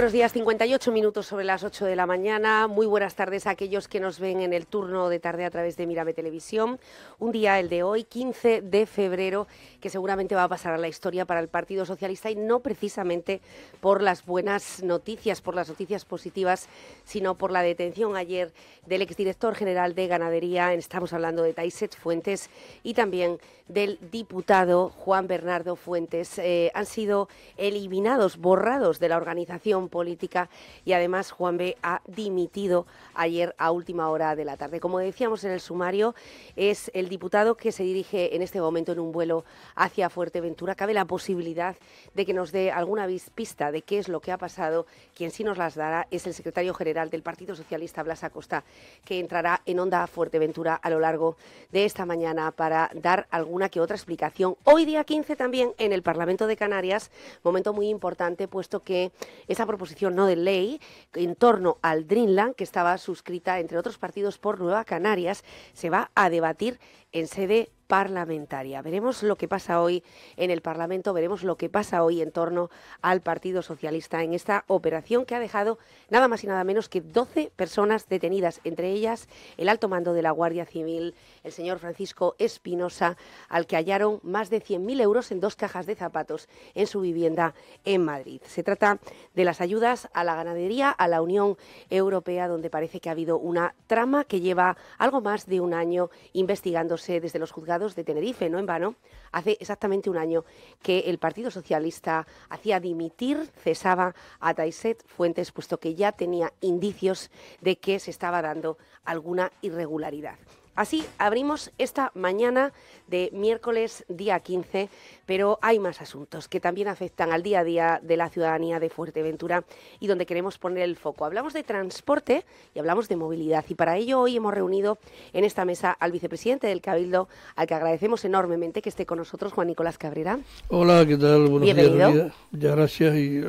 buenos días, 58 minutos sobre las 8 de la mañana. Muy buenas tardes a aquellos que nos ven en el turno de tarde a través de Mirabe Televisión. Un día, el de hoy, 15 de febrero, que seguramente va a pasar a la historia para el Partido Socialista y no precisamente por las buenas noticias, por las noticias positivas, sino por la detención ayer del exdirector general de Ganadería, estamos hablando de Taiset Fuentes, y también del diputado Juan Bernardo Fuentes. Eh, han sido eliminados, borrados de la organización política y además Juan B. ha dimitido ayer a última hora de la tarde. Como decíamos en el sumario, es el diputado que se dirige en este momento en un vuelo hacia Fuerteventura. Cabe la posibilidad de que nos dé alguna pista de qué es lo que ha pasado. Quien sí nos las dará es el secretario general del Partido Socialista, Blas Acosta, que entrará en Onda a Fuerteventura a lo largo de esta mañana para dar alguna que otra explicación. Hoy día 15 también en el Parlamento de Canarias, momento muy importante puesto que esa propuesta posición no de ley en torno al Dreamland, que estaba suscrita, entre otros partidos, por Nueva Canarias, se va a debatir en sede parlamentaria. Veremos lo que pasa hoy en el Parlamento, veremos lo que pasa hoy en torno al Partido Socialista en esta operación que ha dejado nada más y nada menos que 12 personas detenidas, entre ellas el alto mando de la Guardia Civil, el señor Francisco Espinosa, al que hallaron más de 100.000 euros en dos cajas de zapatos en su vivienda en Madrid. Se trata de las ayudas a la ganadería, a la Unión Europea, donde parece que ha habido una trama que lleva algo más de un año investigándose desde los juzgados de Tenerife, no en vano, hace exactamente un año que el Partido Socialista hacía dimitir, cesaba a Taiset Fuentes, puesto que ya tenía indicios de que se estaba dando alguna irregularidad. Así abrimos esta mañana de miércoles día 15, pero hay más asuntos que también afectan al día a día de la ciudadanía de Fuerteventura y donde queremos poner el foco. Hablamos de transporte y hablamos de movilidad y para ello hoy hemos reunido en esta mesa al vicepresidente del Cabildo, al que agradecemos enormemente que esté con nosotros, Juan Nicolás Cabrera. Hola, ¿qué tal? Buenos Bienvenido. días. gracias y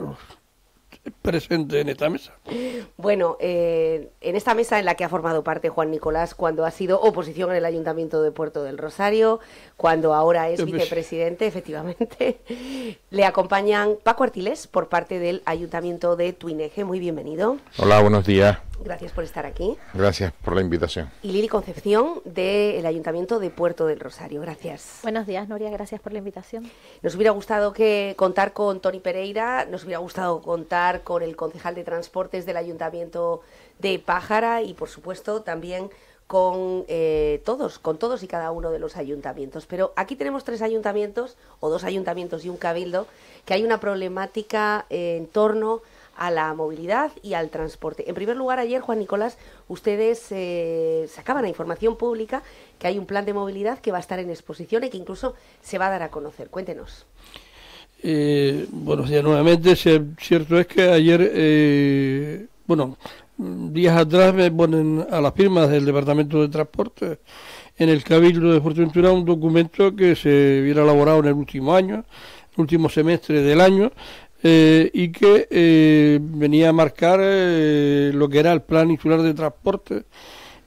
presente en esta mesa? Bueno, eh, en esta mesa en la que ha formado parte Juan Nicolás cuando ha sido oposición en el Ayuntamiento de Puerto del Rosario, cuando ahora es vicepresidente, efectivamente, le acompañan Paco Artiles por parte del Ayuntamiento de Tuineje. Muy bienvenido. Hola, buenos días. Gracias por estar aquí. Gracias por la invitación. Y Lili Concepción del Ayuntamiento de Puerto del Rosario. Gracias. Buenos días, Noria, Gracias por la invitación. Nos hubiera gustado que contar con Tony Pereira, nos hubiera gustado contar con el concejal de transportes del Ayuntamiento de Pájara y, por supuesto, también con eh, todos, con todos y cada uno de los ayuntamientos. Pero aquí tenemos tres ayuntamientos, o dos ayuntamientos y un cabildo, que hay una problemática en torno a la movilidad y al transporte. En primer lugar, ayer, Juan Nicolás, ustedes eh, sacaban la información pública que hay un plan de movilidad que va a estar en exposición y que incluso se va a dar a conocer. Cuéntenos. Eh, buenos días nuevamente. Cierto es que ayer, eh, bueno, días atrás me ponen a las firmas del Departamento de Transporte en el Cabildo de Fuerteventura un documento que se hubiera elaborado en el último año, el último semestre del año, eh, y que eh, venía a marcar lo que era el Plan Insular de Transporte,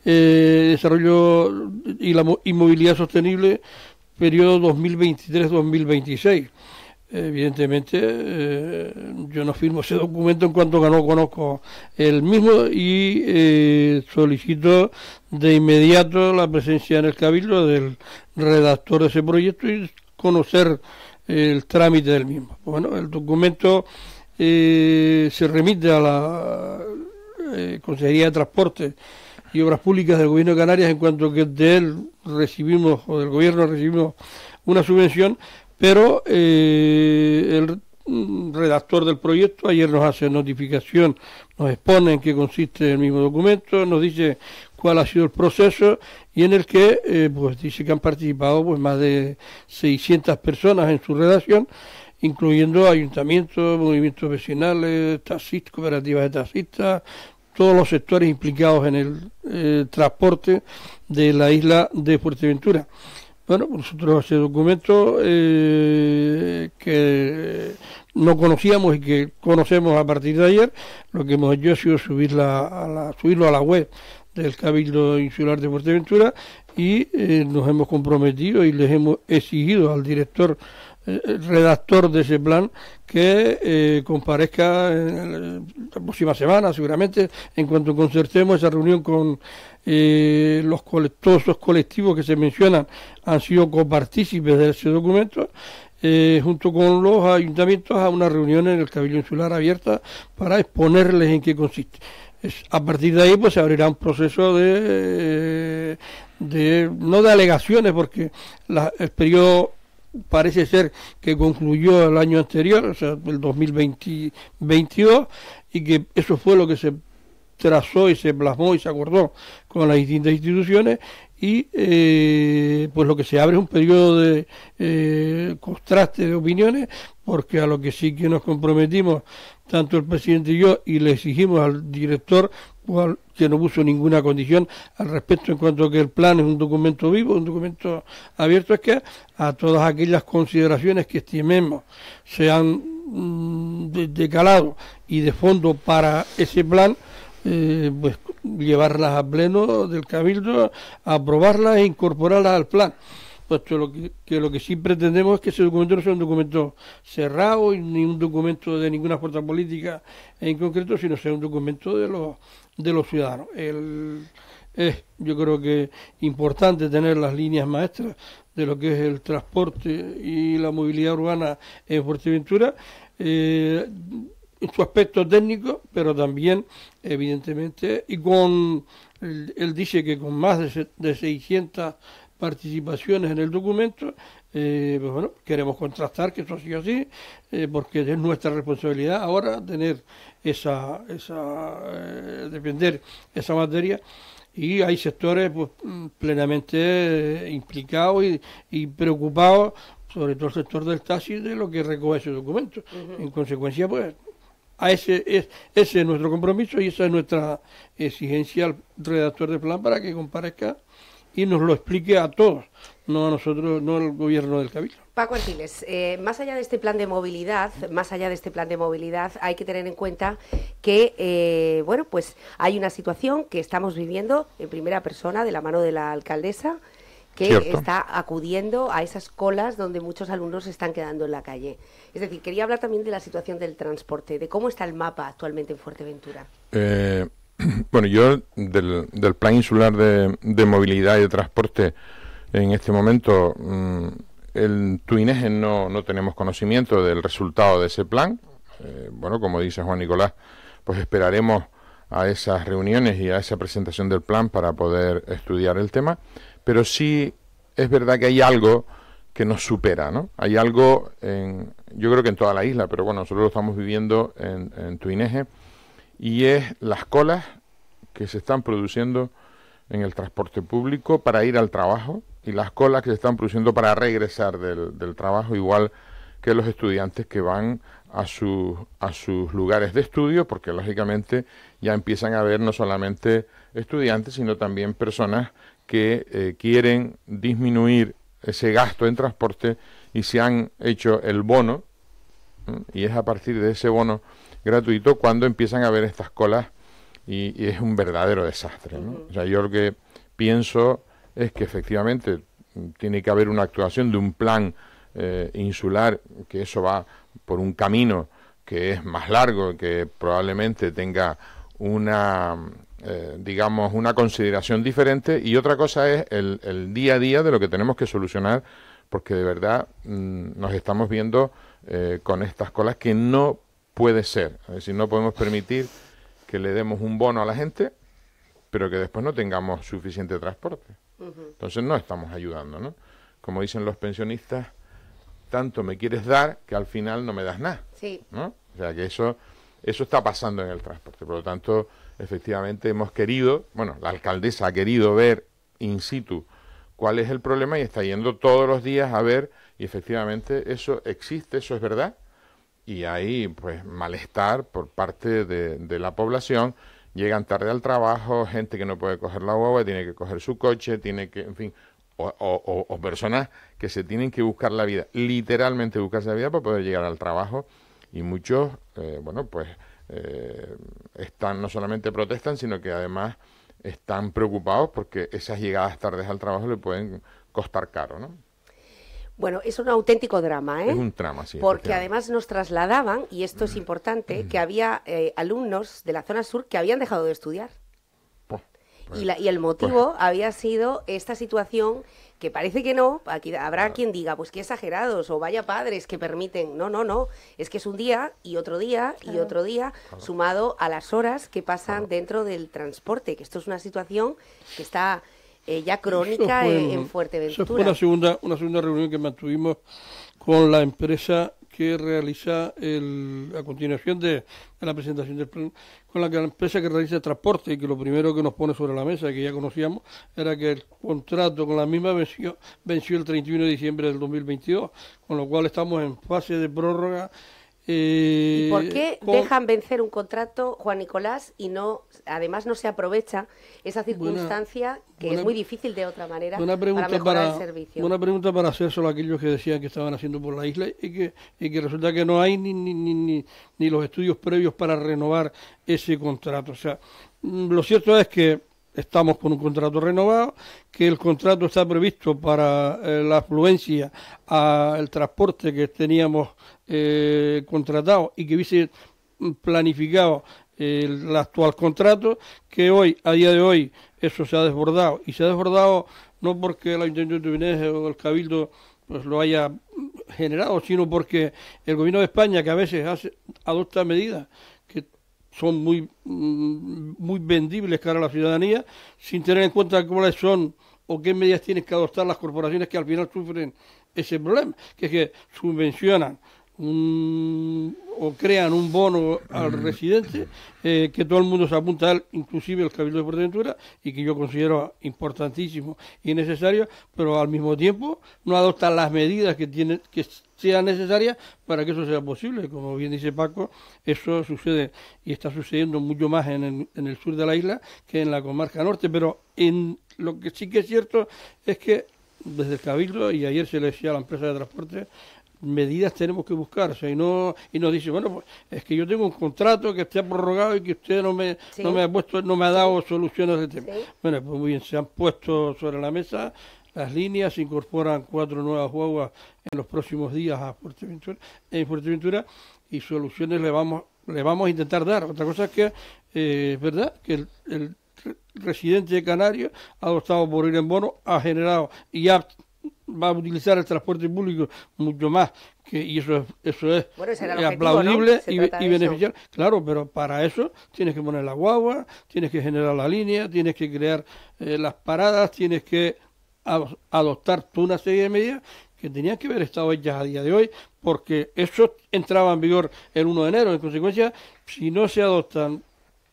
Desarrollo y la Inmovilidad Sostenible, periodo 2023-2026 evidentemente eh, yo no firmo ese documento en cuanto que no conozco el mismo y eh, solicito de inmediato la presencia en el cabildo del redactor de ese proyecto y conocer el trámite del mismo. Bueno, el documento eh, se remite a la Consejería de Transporte y Obras Públicas del Gobierno de Canarias en cuanto que de él recibimos o del Gobierno recibimos una subvención, pero eh, el mm, redactor del proyecto ayer nos hace notificación, nos expone en qué consiste el mismo documento, nos dice cuál ha sido el proceso y en el que eh, pues dice que han participado pues más de 600 personas en su redacción incluyendo ayuntamientos, movimientos vecinales, taxistas, cooperativas de taxistas, todos los sectores implicados en el eh, transporte de la isla de Fuerteventura. Bueno, pues nosotros ese documento eh, que no conocíamos y que conocemos a partir de ayer, lo que hemos hecho ha sido subirla a subirlo a la web del Cabildo Insular de Fuerteventura y eh, nos hemos comprometido y les hemos exigido al director eh, redactor de ese plan que comparezca en la próxima semana, seguramente, en cuanto concertemos esa reunión con eh, los todos esos colectivos que se mencionan han sido copartícipes de ese documento, eh, junto con los ayuntamientos a una reunión en el Cabildo Insular abierta para exponerles en qué consiste. a partir de ahí pues se abrirá un proceso de, eh, de no de alegaciones, porque la, el periodo parece ser que concluyó el año anterior, o sea, el 2022, y que eso fue lo que se trazó y se plasmó y se acordó con las distintas instituciones y eh, pues lo que se abre es un periodo de eh, contraste de opiniones porque a lo que sí que nos comprometimos tanto el presidente y yo y le exigimos al director que no puso ninguna condición al respecto en cuanto a que el plan es un documento vivo, un documento abierto, es que a todas aquellas consideraciones que estimemos sean mm, de calado y de fondo para ese plan, eh, pues, llevarlas a pleno del cabildo, aprobarlas e incorporarlas al plan puesto lo que, lo que sí pretendemos es que ese documento no sea un documento cerrado ni un documento de ninguna fuerza política en concreto, sino sea un documento de los de los ciudadanos. es, yo creo que importante tener las líneas maestras de lo que es el transporte y la movilidad urbana en Fuerteventura. Eh, su aspecto técnico, pero también, evidentemente, y con, él, dice que con más de, 600 participaciones en el documento, eh, pues bueno, queremos contrastar que eso sido así, eh, porque es nuestra responsabilidad ahora tener esa, esa eh, defender esa materia y hay sectores pues, plenamente implicados y, preocupados, sobre todo el sector del taxi, de lo que recoge ese documento. En consecuencia, pues ese, es, nuestro compromiso y esa es nuestra exigencia al redactor de plan para que comparezca y nos lo explique a todos, no a nosotros, no al gobierno del Cabildo. Paco Artiles, eh, más allá de este plan de movilidad, más allá de este plan de movilidad, hay que tener en cuenta que, eh, bueno, pues hay una situación que estamos viviendo en primera persona de la mano de la alcaldesa, que está acudiendo a esas colas donde muchos alumnos se están quedando en la calle. Es decir, quería hablar también de la situación del transporte, de cómo está el mapa actualmente en Fuerteventura. Eh, bueno, yo del, Plan Insular de, Movilidad y de Transporte, en este momento, mm, ...el en no, tenemos conocimiento del resultado de ese plan. Eh, bueno, como dice Juan Nicolás, pues esperaremos a esas reuniones y a esa presentación del plan para poder estudiar el tema pero sí es verdad que hay algo que nos supera, ¿no? Hay algo, en, yo creo que en toda la isla, pero bueno, nosotros lo estamos viviendo en, en Tuineje, y es las colas que se están produciendo en el transporte público para ir al trabajo y las colas que se están produciendo para regresar del, del trabajo, igual que los estudiantes que van a, sus, a sus lugares de estudio, porque lógicamente ya empiezan a ver no solamente estudiantes, sino también personas que eh, quieren disminuir ese gasto en transporte y se han hecho el bono, y es a partir de ese bono gratuito cuando empiezan a ver estas colas y, es un verdadero desastre. O sea, yo lo que pienso es que efectivamente mm, tiene que haber una actuación de un plan eh, insular, que eso va por un camino que es más largo, que probablemente tenga una eh, digamos, una consideración diferente y otra cosa es el, día a día de lo que tenemos que solucionar, porque de verdad mm, nos estamos viendo eh, con estas colas que no puede ser. Es decir, no podemos permitir que le demos un bono a la gente, pero que después no tengamos suficiente transporte. Entonces no estamos ayudando, ¿no? Como dicen los pensionistas, tanto me quieres dar que al final no me das nada. ¿no? O sea que eso, eso está pasando en el transporte. Por lo tanto, efectivamente hemos querido, bueno, la alcaldesa ha querido ver in situ cuál es el problema y está yendo todos los días a ver y efectivamente eso existe, eso es verdad y hay pues malestar por parte de, la población, llegan tarde al trabajo, gente que no puede coger la uva tiene que coger su coche, tiene que, en fin, o, personas que se tienen que buscar la vida, literalmente buscarse la vida para poder llegar al trabajo y muchos, eh, bueno, pues eh, están no solamente protestan, sino que además están preocupados porque esas llegadas tardes al trabajo le pueden costar caro, ¿no? Bueno, es un auténtico drama, ¿eh? un drama, sí. Porque además nos trasladaban, y esto es importante, que había eh, alumnos de la zona sur que habían dejado de estudiar. y, pues, y, el pues. motivo había sido esta situación que parece que no, aquí habrá quien diga, pues qué exagerados, o vaya padres que permiten. No, no, no. Es que es un día y otro día y otro día, sumado a las horas que pasan dentro del transporte, que esto es una situación que está eh, ya crónica en, Fuerteventura. fue una segunda, una segunda reunión que mantuvimos con la empresa que realiza a continuación de, la presentación del plan, con la, que empresa que realiza el transporte y que lo primero que nos pone sobre la mesa, que ya conocíamos, era que el contrato con la misma venció, venció el 31 de diciembre del 2022, con lo cual estamos en fase de prórroga eh, ¿Y por qué dejan vencer un contrato, Juan Nicolás, y no, además no se aprovecha esa circunstancia que es muy difícil de otra manera para Una pregunta para hacer solo a aquellos que decían que estaban haciendo por la isla y que, y que resulta que no hay ni, ni, ni, ni los estudios previos para renovar ese contrato. O sea, mm, lo cierto es que estamos con un contrato renovado, que el contrato está previsto para eh, la afluencia al transporte que teníamos eh, contratado y que hubiese planificado eh, el actual contrato, que hoy, a día de hoy, eso se ha desbordado. Y se ha desbordado no porque la Ayuntamiento de o el Cabildo pues lo haya generado, sino porque el gobierno de España, que a veces hace, adopta medidas son muy, mm, muy vendibles cara a la ciudadanía, sin tener en cuenta cuáles son o qué medidas tienen que adoptar las corporaciones que al final sufren ese problema, que es que subvencionan o crean un bono al mm. residente eh, que todo el mundo se apunta a él, inclusive el Cabildo de Ventura, y que yo considero importantísimo y necesario, pero al mismo tiempo no adoptan las medidas que, que sean necesarias para que eso sea posible. Como bien dice Paco, eso sucede y está sucediendo mucho más en el, en el sur de la isla que en la comarca norte, pero en lo que sí que es cierto es que desde el Cabildo, y ayer se le decía a la empresa de transporte, medidas tenemos que buscar. O y, no, y nos dice, bueno, pues, es que yo tengo un contrato que esté prorrogado y que usted no me, me ha puesto, no me ha dado soluciones de tema. Bueno, pues muy bien, se han puesto sobre la mesa las líneas, se incorporan cuatro nuevas guaguas en los próximos días a Fuerteventura, en Fuerteventura y soluciones le vamos, le vamos a intentar dar. Otra cosa es que, eh, ¿verdad? Que el, residente de Canarias, adoptado por ir en bono, ha generado y ha va a utilizar el transporte público mucho más que, y eso, eso es eh, aplaudible y, beneficiar. Claro, pero para eso tienes que poner la guagua, tienes que generar la línea, tienes que crear eh, las paradas, tienes que adoptar tú una serie de medidas que tenían que haber estado hechas a día de hoy, porque eso entraba en vigor el 1 de enero. En consecuencia, si no se adoptan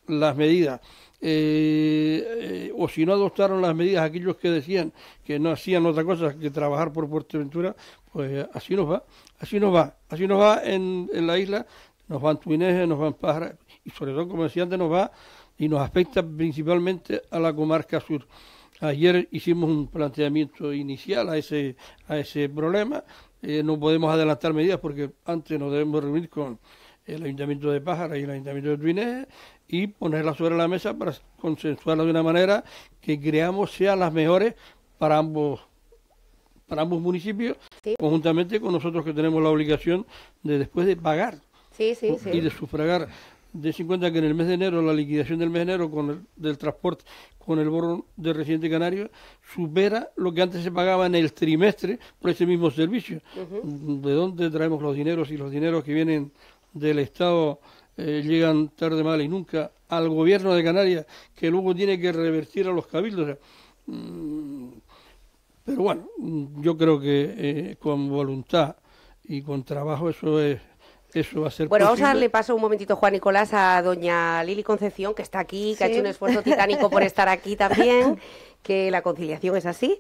las medidas eh, eh, o si no adoptaron las medidas aquellos que decían que no hacían otra cosa que trabajar por Puerto Ventura pues eh, así nos va, así nos va, así nos va en, la isla, nos van tuinejes, nos van pájaras, y sobre todo, como decía antes, nos va y nos afecta principalmente a la comarca sur. Ayer hicimos un planteamiento inicial a ese, a ese problema. no podemos adelantar medidas porque antes nos debemos reunir con, el Ayuntamiento de Pájara y el Ayuntamiento de truines y ponerla sobre la mesa para consensuarla de una manera que creamos sean las mejores para ambos para ambos municipios, conjuntamente con nosotros que tenemos la obligación de después de pagar y de sufragar. De 50 que en el mes de enero, la liquidación del mes de enero con del transporte con el borro de residente canario supera lo que antes se pagaba en el trimestre por ese mismo servicio. ¿De dónde traemos los dineros y los dineros que vienen del Estado eh, llegan tarde, mal y nunca al gobierno de Canarias, que luego tiene que revertir a los cabildos. Mm, pero bueno, mm, yo creo que eh, con voluntad y con trabajo eso es eso va a ser bueno, vamos a darle paso un momentito, Juan Nicolás, a doña Lili Concepción, que está aquí, que ha hecho un esfuerzo titánico por estar aquí también que la conciliación es así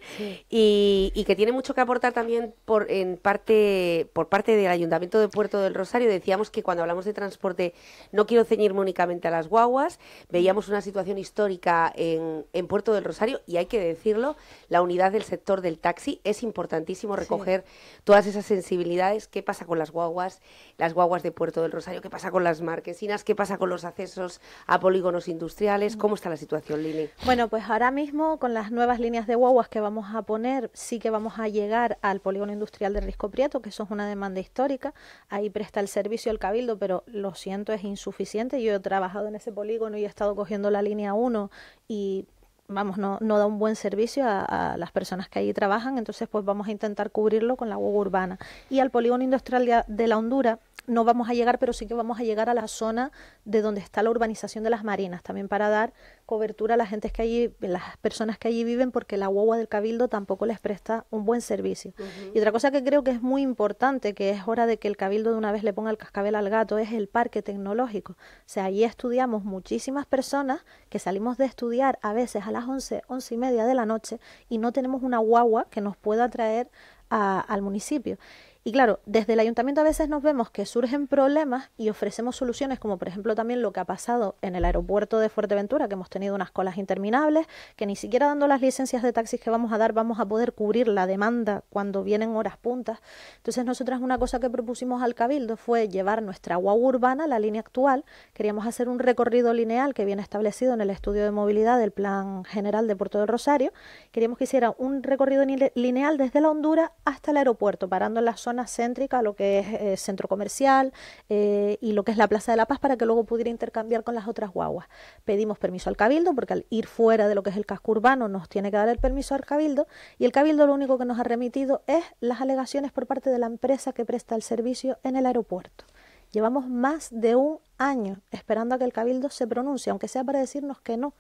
y, que tiene mucho que aportar también por en parte por parte del Ayuntamiento de Puerto del Rosario. Decíamos que cuando hablamos de transporte no quiero ceñirme únicamente a las guaguas. Veíamos una situación histórica en, Puerto del Rosario y hay que decirlo, la unidad del sector del taxi es importantísimo recoger todas esas sensibilidades. ¿Qué pasa con las guaguas? Las guaguas de Puerto del Rosario, ¿qué pasa con las marquesinas? ¿Qué pasa con los accesos a polígonos industriales? Mm. ¿Cómo está la situación, Lili? Bueno, pues ahora mismo con las nuevas líneas de guaguas que vamos a poner, sí que vamos a llegar al polígono industrial de Risco Prieto, que eso es una demanda histórica. Ahí presta el servicio el Cabildo, pero lo siento, es insuficiente. Yo he trabajado en ese polígono y he estado cogiendo la línea 1 y vamos, no, da un buen servicio a, las personas que allí trabajan, entonces pues vamos a intentar cubrirlo con la hueva urbana. Y al polígono industrial de, la Honduras no vamos a llegar, pero sí que vamos a llegar a la zona de donde está la urbanización de las marinas, también para dar cobertura a la gente que allí, las personas que allí viven, porque la guagua del cabildo tampoco les presta un buen servicio. Y otra cosa que creo que es muy importante, que es hora de que el cabildo de una vez le ponga el cascabel al gato, es el parque tecnológico. O sea, allí estudiamos muchísimas personas que salimos de estudiar a veces a la once 11, y media de la noche y no tenemos una guagua que nos pueda traer al municipio. Y claro, desde el ayuntamiento a veces nos vemos que surgen problemas y ofrecemos soluciones, como por ejemplo también lo que ha pasado en el aeropuerto de Fuerteventura, que hemos tenido unas colas interminables, que ni siquiera dando las licencias de taxis que vamos a dar vamos a poder cubrir la demanda cuando vienen horas puntas. Entonces nosotras una cosa que propusimos al Cabildo fue llevar nuestra guagua urbana, la línea actual, queríamos hacer un recorrido lineal que viene establecido en el estudio de movilidad del Plan General de Puerto del Rosario, queríamos que hiciera un recorrido lineal desde la Hondura hasta el aeropuerto, parando en la zona céntrica, lo que es eh, centro comercial eh, y lo que es la Plaza de la Paz, para que luego pudiera intercambiar con las otras guaguas. Pedimos permiso al Cabildo, porque al ir fuera de lo que es el casco urbano nos tiene que dar el permiso al Cabildo, y el Cabildo lo único que nos ha remitido es las alegaciones por parte de la empresa que presta el servicio en el aeropuerto. Llevamos más de un año esperando a que el Cabildo se pronuncie, aunque sea para decirnos que no,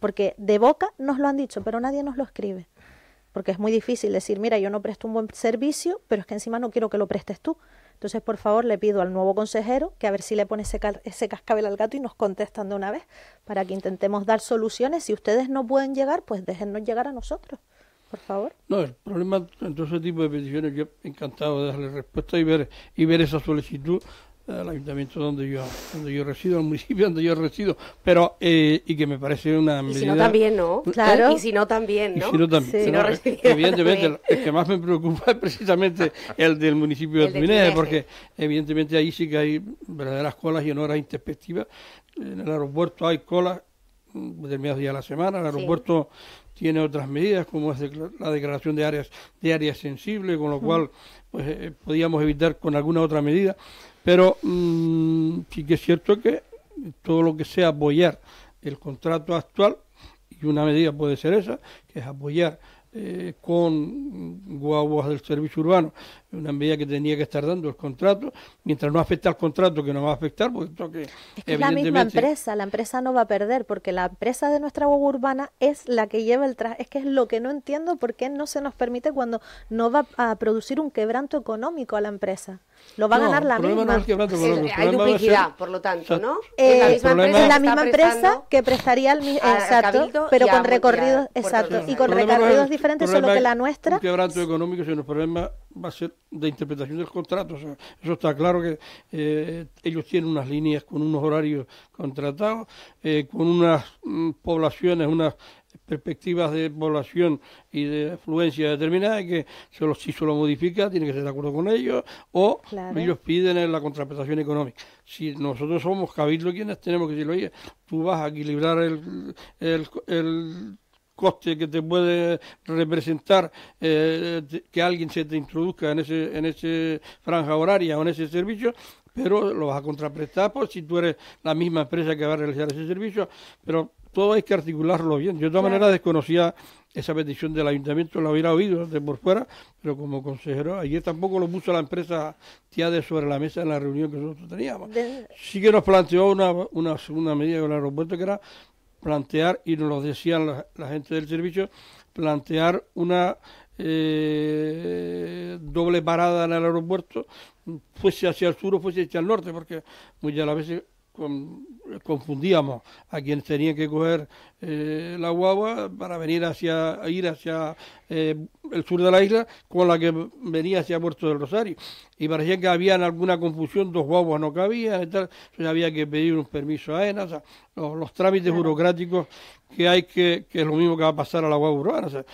porque de boca nos lo han dicho, pero nadie nos lo escribe porque es muy difícil decir, mira, yo no presto un buen servicio, pero es que encima no quiero que lo prestes tú. Entonces, por favor, le pido al nuevo consejero que a ver si le pone ese, ese, cascabel al gato y nos contestan de una vez para que intentemos dar soluciones. Si ustedes no pueden llegar, pues déjennos llegar a nosotros, por favor. No, el problema en todo ese tipo de peticiones, yo encantado de darle respuesta y ver, y ver esa solicitud al ayuntamiento donde yo donde yo resido, al municipio donde yo resido, pero eh, y que me parece una medida... si no también, ¿no? ¿Eh? Claro. Y si no también, ¿no? también. evidentemente, el que más me preocupa es precisamente el del municipio de Tuineje, porque evidentemente ahí sí que hay verdaderas colas y honoras horas En el aeropuerto hay colas mm, determinados días a la semana, el aeropuerto tiene otras medidas como es la declaración de áreas de áreas sensibles, con lo cual pues eh, podíamos evitar con alguna otra medida. Pero mm, sí que es cierto que todo lo que sea apoyar el contrato actual, y una medida puede ser esa, que es apoyar eh, con guaguas del servicio urbano, una medida que tenía que estar dando el contrato, mientras no afecta al contrato, que no va a afectar, porque esto que... Es que es la misma empresa, la empresa no va a perder, porque la empresa de nuestra guagua urbana es la que lleva el traje, es que es lo que no entiendo por qué no se nos permite cuando no va a producir un quebranto económico a la empresa. Lo va a ganar la misma. No es que hay duplicidad, por lo tanto, ¿no? Eh, la misma empresa, la misma empresa que prestaría el mismo. Exacto, pero con recorridos. Exacto, y con recorridos diferentes, solo que la nuestra. Un quebranto económico, sino el problema va a ser de interpretación del contrato. O sea, eso está claro que eh, ellos tienen unas líneas con unos horarios contratados, eh, con unas mm, poblaciones, unas perspectivas de población y de afluencia determinada, que si se lo modifica, tiene que ser de acuerdo con ellos, o ellos piden la contraprestación económica. Si nosotros somos cabildo quienes tenemos que decirlo oye, tú vas a equilibrar el, el, coste que te puede representar eh, que alguien se te introduzca en ese en ese franja horaria o en ese servicio pero lo vas a contraprestar por si tú eres la misma empresa que va a realizar ese servicio pero todo hay que articularlo bien. Yo de todas maneras desconocía esa petición del ayuntamiento, la hubiera oído de por fuera, pero como consejero, ayer tampoco lo puso la empresa TIADE sobre la mesa en la reunión que nosotros teníamos. Sí que nos planteó una, una segunda medida con el aeropuerto que era plantear, y nos lo decían la, gente del servicio, plantear una eh, doble parada en el aeropuerto, fuese hacia el sur o fuese hacia el norte, porque muchas las veces con confundíamos a quienes tenían que coger eh, la guagua para venir hacia ir hacia eh, el sur de la isla con la que venía hacia Puerto del Rosario y parecía que había alguna confusión dos guaguas no cabían Entonces había que pedir un permiso a ENA los, trámites burocráticos que hay que, que es lo mismo que va a pasar a la guagua urbana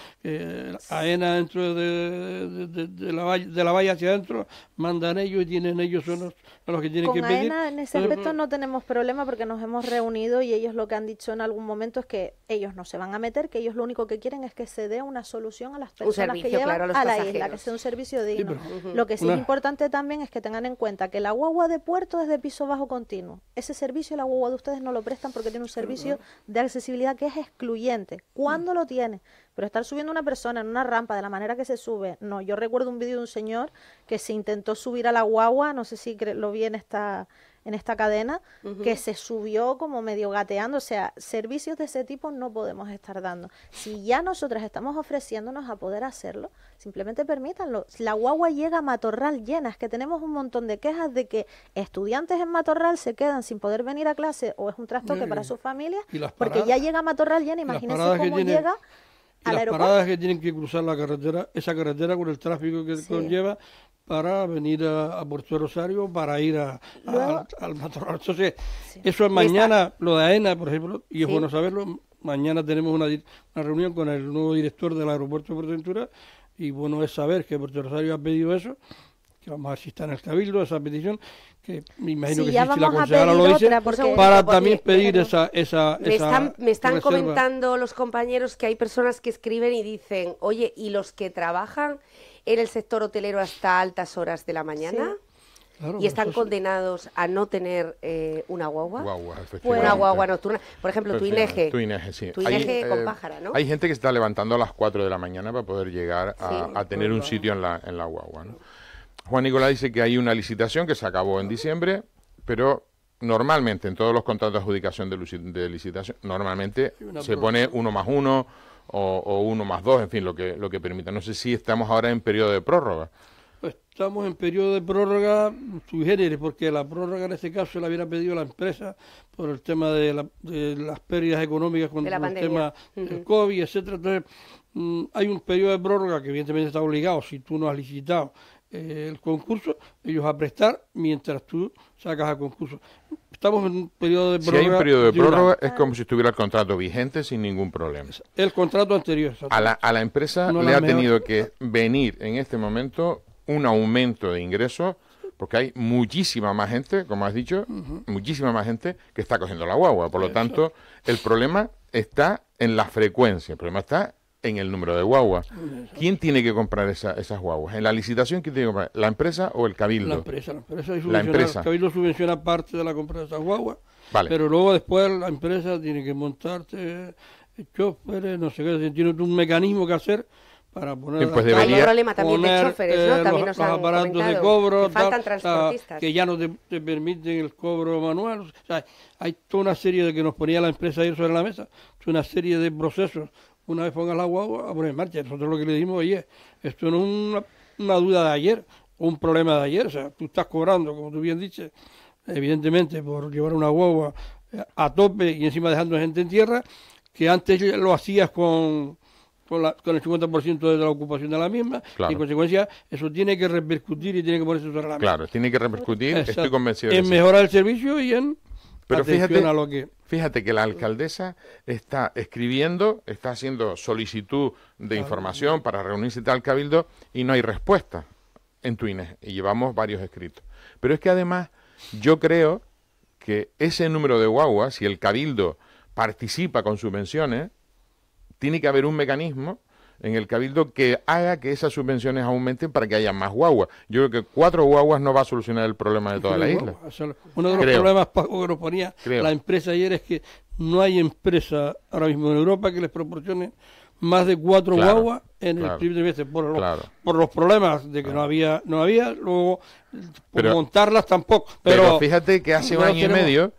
AENA dentro de, de, la valla, de la valla hacia adentro mandan ellos y tienen ellos son los, que tienen con que AENA, pedir e en ese aspecto mm, no tenemos problema porque nos hemos reunido y ellos lo que han dicho en algún momento es que ellos no se van a meter, que ellos lo único que quieren es que se dé una solución a las personas que llevan a, la isla, que sea un servicio digno. Lo que sí es importante también es que tengan en cuenta que la guagua de puerto es de piso bajo continuo. Ese servicio la guagua de ustedes no lo prestan porque tiene un servicio de accesibilidad que es excluyente. ¿Cuándo mm. lo tiene? Pero estar subiendo una persona en una rampa de la manera que se sube, no. Yo recuerdo un vídeo de un señor que se intentó subir a la guagua, no sé si lo bien está esta en esta cadena que se subió como medio gateando. O sea, servicios de ese tipo no podemos estar dando. Si ya nosotras estamos ofreciéndonos a poder hacerlo, simplemente permítanlo. La guagua llega a Matorral llena. Es que tenemos un montón de quejas de que estudiantes en Matorral se quedan sin poder venir a clase o es un trastoque para mm. sus familias porque ya llega a Matorral llena. Imagínense cómo llega. Y las paradas que tienen que cruzar la carretera, esa carretera con el tráfico que conlleva, para venir a, Puerto Rosario para ir al matorral. Entonces, eso es mañana, lo de AENA, por ejemplo, y es bueno saberlo. Mañana tenemos una, una, reunión con el nuevo director del aeropuerto de Ventura y bueno es saber que Puerto Rosario ha pedido eso que vamos a asistir si está en el cabildo esa petición, que me imagino que sí, si la consejera lo dice, para también pedir esa, esa, Me están, me están comentando los compañeros que hay personas que escriben y dicen, oye, ¿y los que trabajan en el sector hotelero hasta altas horas de la mañana. y están condenados a no tener eh, una guagua. nocturna. Por ejemplo, tu Ineje. Tu Ineje, sí. con eh, pájara, ¿no? Hay gente que se está levantando a las 4 de la mañana para poder llegar a, tener un sitio en la, en la guagua. Juan Nicolás dice que hay una licitación que se acabó en diciembre, pero normalmente en todos los contratos de adjudicación de licitación, normalmente se pone uno más uno o, uno más dos, en fin, lo que, lo que permita. No sé si estamos ahora en periodo de prórroga. Estamos en periodo de prórroga sui porque la prórroga en este caso la hubiera pedido la empresa por el tema de, las pérdidas económicas con, el tema del COVID, etcétera. Entonces, mm, hay un periodo de prórroga que evidentemente está obligado, si tú no has licitado eh, el concurso, ellos a prestar mientras tú sacas a concurso. Estamos en un periodo de prórroga. Si hay un periodo de, prórroga, es como si estuviera el contrato vigente sin ningún problema. El contrato anterior. A la, empresa le ha tenido que venir en este momento un aumento de ingresos porque hay muchísima más gente, como has dicho, muchísima más gente que está cogiendo la guagua. Por lo tanto, el problema está en la frecuencia, el problema está en el número de guagua ¿Quién tiene que comprar esa, esas guaguas? ¿En la licitación quién tiene que comprar? ¿La empresa o el cabildo? La empresa. La empresa, El cabildo subvenciona parte de la compra de esas guaguas. Vale. Pero luego después la empresa tiene que montarte eh, choferes, no sé qué, tiene un mecanismo que hacer para poner hay un problema también de choferes, eh, ¿no? también nos los aparatos de cobro, que, faltan transportistas. que ya no te, permiten el cobro manual. O sea, hay toda una serie de que nos ponía la empresa ahí sobre la mesa, una serie de procesos una vez pongas la guagua, a poner en marcha. Nosotros lo que le dijimos, es, esto no es una, duda de ayer, un problema de ayer, o sea, tú estás cobrando, como tú bien dices, evidentemente por llevar una guagua eh, a tope y encima dejando gente en tierra, que antes lo hacías con, con, el 50% de la ocupación de la misma, y en consecuencia eso tiene que repercutir y tiene que ponerse sobre la Claro, tiene que repercutir, estoy convencido. En mejorar el servicio y en pero fíjate, que... fíjate que la alcaldesa está escribiendo, está haciendo solicitud de información para reunirse tal cabildo y no hay respuesta en Twines. Y llevamos varios escritos. Pero es que además yo creo que ese número de guaguas, si el cabildo participa con subvenciones, tiene que haber un mecanismo en el cabildo que haga que esas subvenciones aumenten para que haya más guaguas. Yo creo que cuatro guaguas no va a solucionar el problema de toda la isla. uno de los problemas, Paco, que nos ponía la empresa ayer es que no hay empresa ahora mismo en Europa que les proporcione más de cuatro guaguas en el primer trimestre por los, problemas de que no había no había luego montarlas tampoco pero, fíjate que hace un año y medio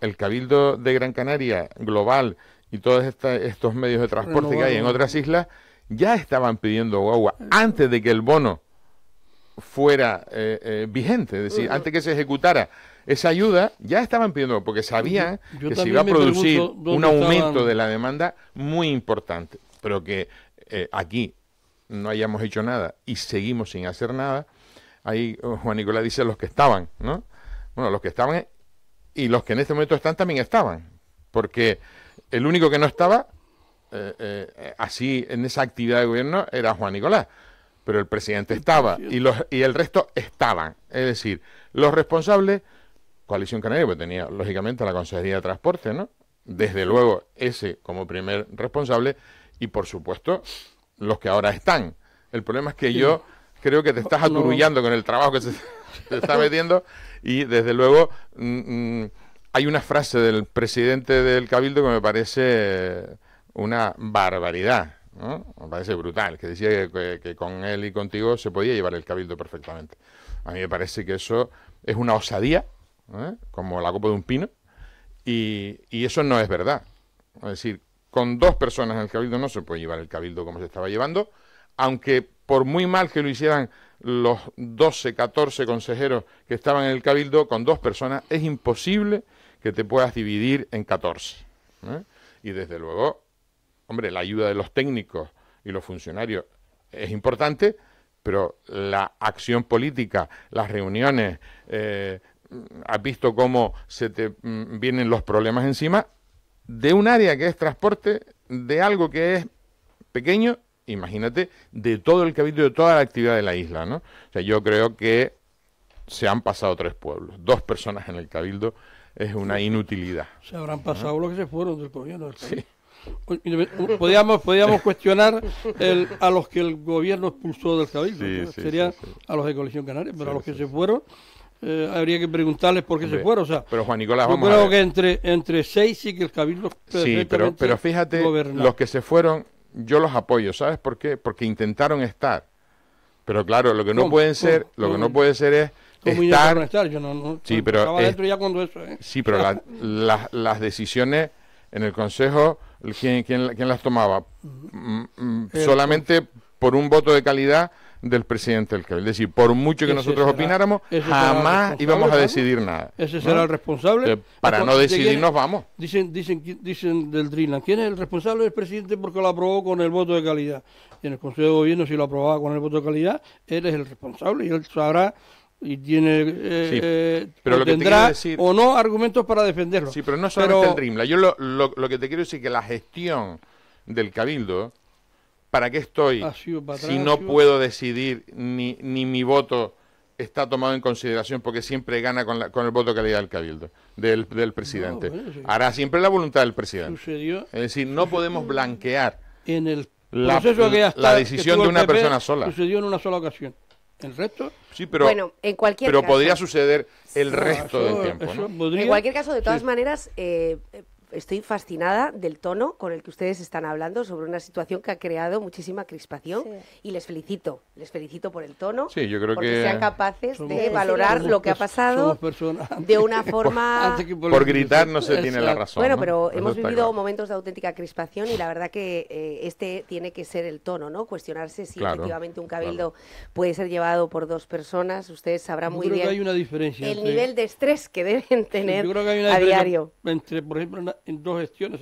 el cabildo de Gran Canaria global y todos estos medios de transporte que hay en otras islas ya estaban pidiendo agua antes de que el bono fuera eh, eh, vigente, es decir, antes que se ejecutara esa ayuda, ya estaban pidiendo, porque sabían que se iba a producir un aumento de la demanda muy importante, pero que eh, aquí no hayamos hecho nada y seguimos sin hacer nada. Ahí Juan Nicolás dice los que estaban, ¿no? Bueno, los que estaban y los que en este momento están también estaban, porque el único que no estaba eh, eh, así en esa actividad de gobierno era Juan Nicolás, pero el presidente estaba y, los, y el resto estaban. Es decir, los responsables, Coalición Canaria, pues tenía lógicamente la Consejería de Transporte, ¿no? Desde luego ese como primer responsable y por supuesto los que ahora están. El problema es que yo creo que te estás aturullando con el trabajo que se, te está metiendo y desde luego... Mm, mm, hay una frase del presidente del Cabildo que me parece una barbaridad, me parece brutal, que decía que, con él y contigo se podía llevar el Cabildo perfectamente. A mí me parece que eso es una osadía, como la copa de un pino, y, y, eso no es verdad. Es decir, con dos personas en el Cabildo no se puede llevar el Cabildo como se estaba llevando, aunque por muy mal que lo hicieran los 12, 14 consejeros que estaban en el Cabildo, con dos personas es imposible que te puedas dividir en 14. ¿eh? Y desde luego, hombre, la ayuda de los técnicos y los funcionarios es importante, pero la acción política, las reuniones, ...ha eh, has visto cómo se te mm, vienen los problemas encima de un área que es transporte, de algo que es pequeño, imagínate, de todo el cabildo, de toda la actividad de la isla, ¿no? O sea, yo creo que se han pasado tres pueblos, dos personas en el cabildo es una inutilidad. Se habrán pasado los que se fueron del gobierno del Podíamos, podíamos cuestionar a los que el gobierno expulsó del cabildo, sería a los de Coalición Canaria, pero a los que se fueron eh, habría que preguntarles por qué se fueron. O sea, pero Juan Nicolás, yo creo que entre, entre seis sí que el cabildo Sí, pero, pero fíjate, los que se fueron, yo los apoyo, ¿sabes por qué? Porque intentaron estar. Pero claro, lo que no pueden ser, lo que no puede ser es estar, ¿eh? sí, pero estaba ya eso. Sí, pero las decisiones en el Consejo, ¿quién, quién, quién las tomaba? Mm, mm, solamente por un voto de calidad del presidente del Cabildo. Es decir, por mucho que nosotros opináramos, jamás íbamos a decidir nada. Ese será el responsable. para no decidirnos, vamos. Dicen, dicen, dicen del Drinan, ¿quién es el responsable? del presidente porque lo aprobó con el voto de calidad. en el Consejo de Gobierno, si lo aprobaba con el voto de calidad, él es el responsable y él sabrá y tiene eh, eh, tendrá o no argumentos para defenderlo. Sí, pero no solamente el RIMLA. Yo lo, que te quiero decir es que la gestión del Cabildo, ¿para qué estoy si no puedo decidir ni, ni mi voto está tomado en consideración porque siempre gana con, con el voto que le da el Cabildo, del, del presidente? Hará siempre la voluntad del presidente. es decir, no podemos blanquear en el la, la decisión de una persona sola. Sucedió en una sola ocasión. El resto. Sí, pero, bueno, en cualquier pero podría suceder el resto del tiempo. en cualquier caso, de todas maneras, eh, estoy fascinada del tono con el que ustedes están hablando sobre una situación que ha creado muchísima crispación y les felicito, les felicito por el tono, sí, yo creo que sean capaces de valorar lo que ha pasado de una forma... por, gritar no se tiene la razón. Bueno, pero hemos vivido momentos de auténtica crispación y la verdad que eh, este tiene que ser el tono, ¿no? Cuestionarse si efectivamente un cabildo puede ser llevado por dos personas, ustedes sabrán yo muy creo bien que hay una diferencia el nivel de estrés que deben tener yo creo que hay una a diario. Entre, por ejemplo, en dos gestiones,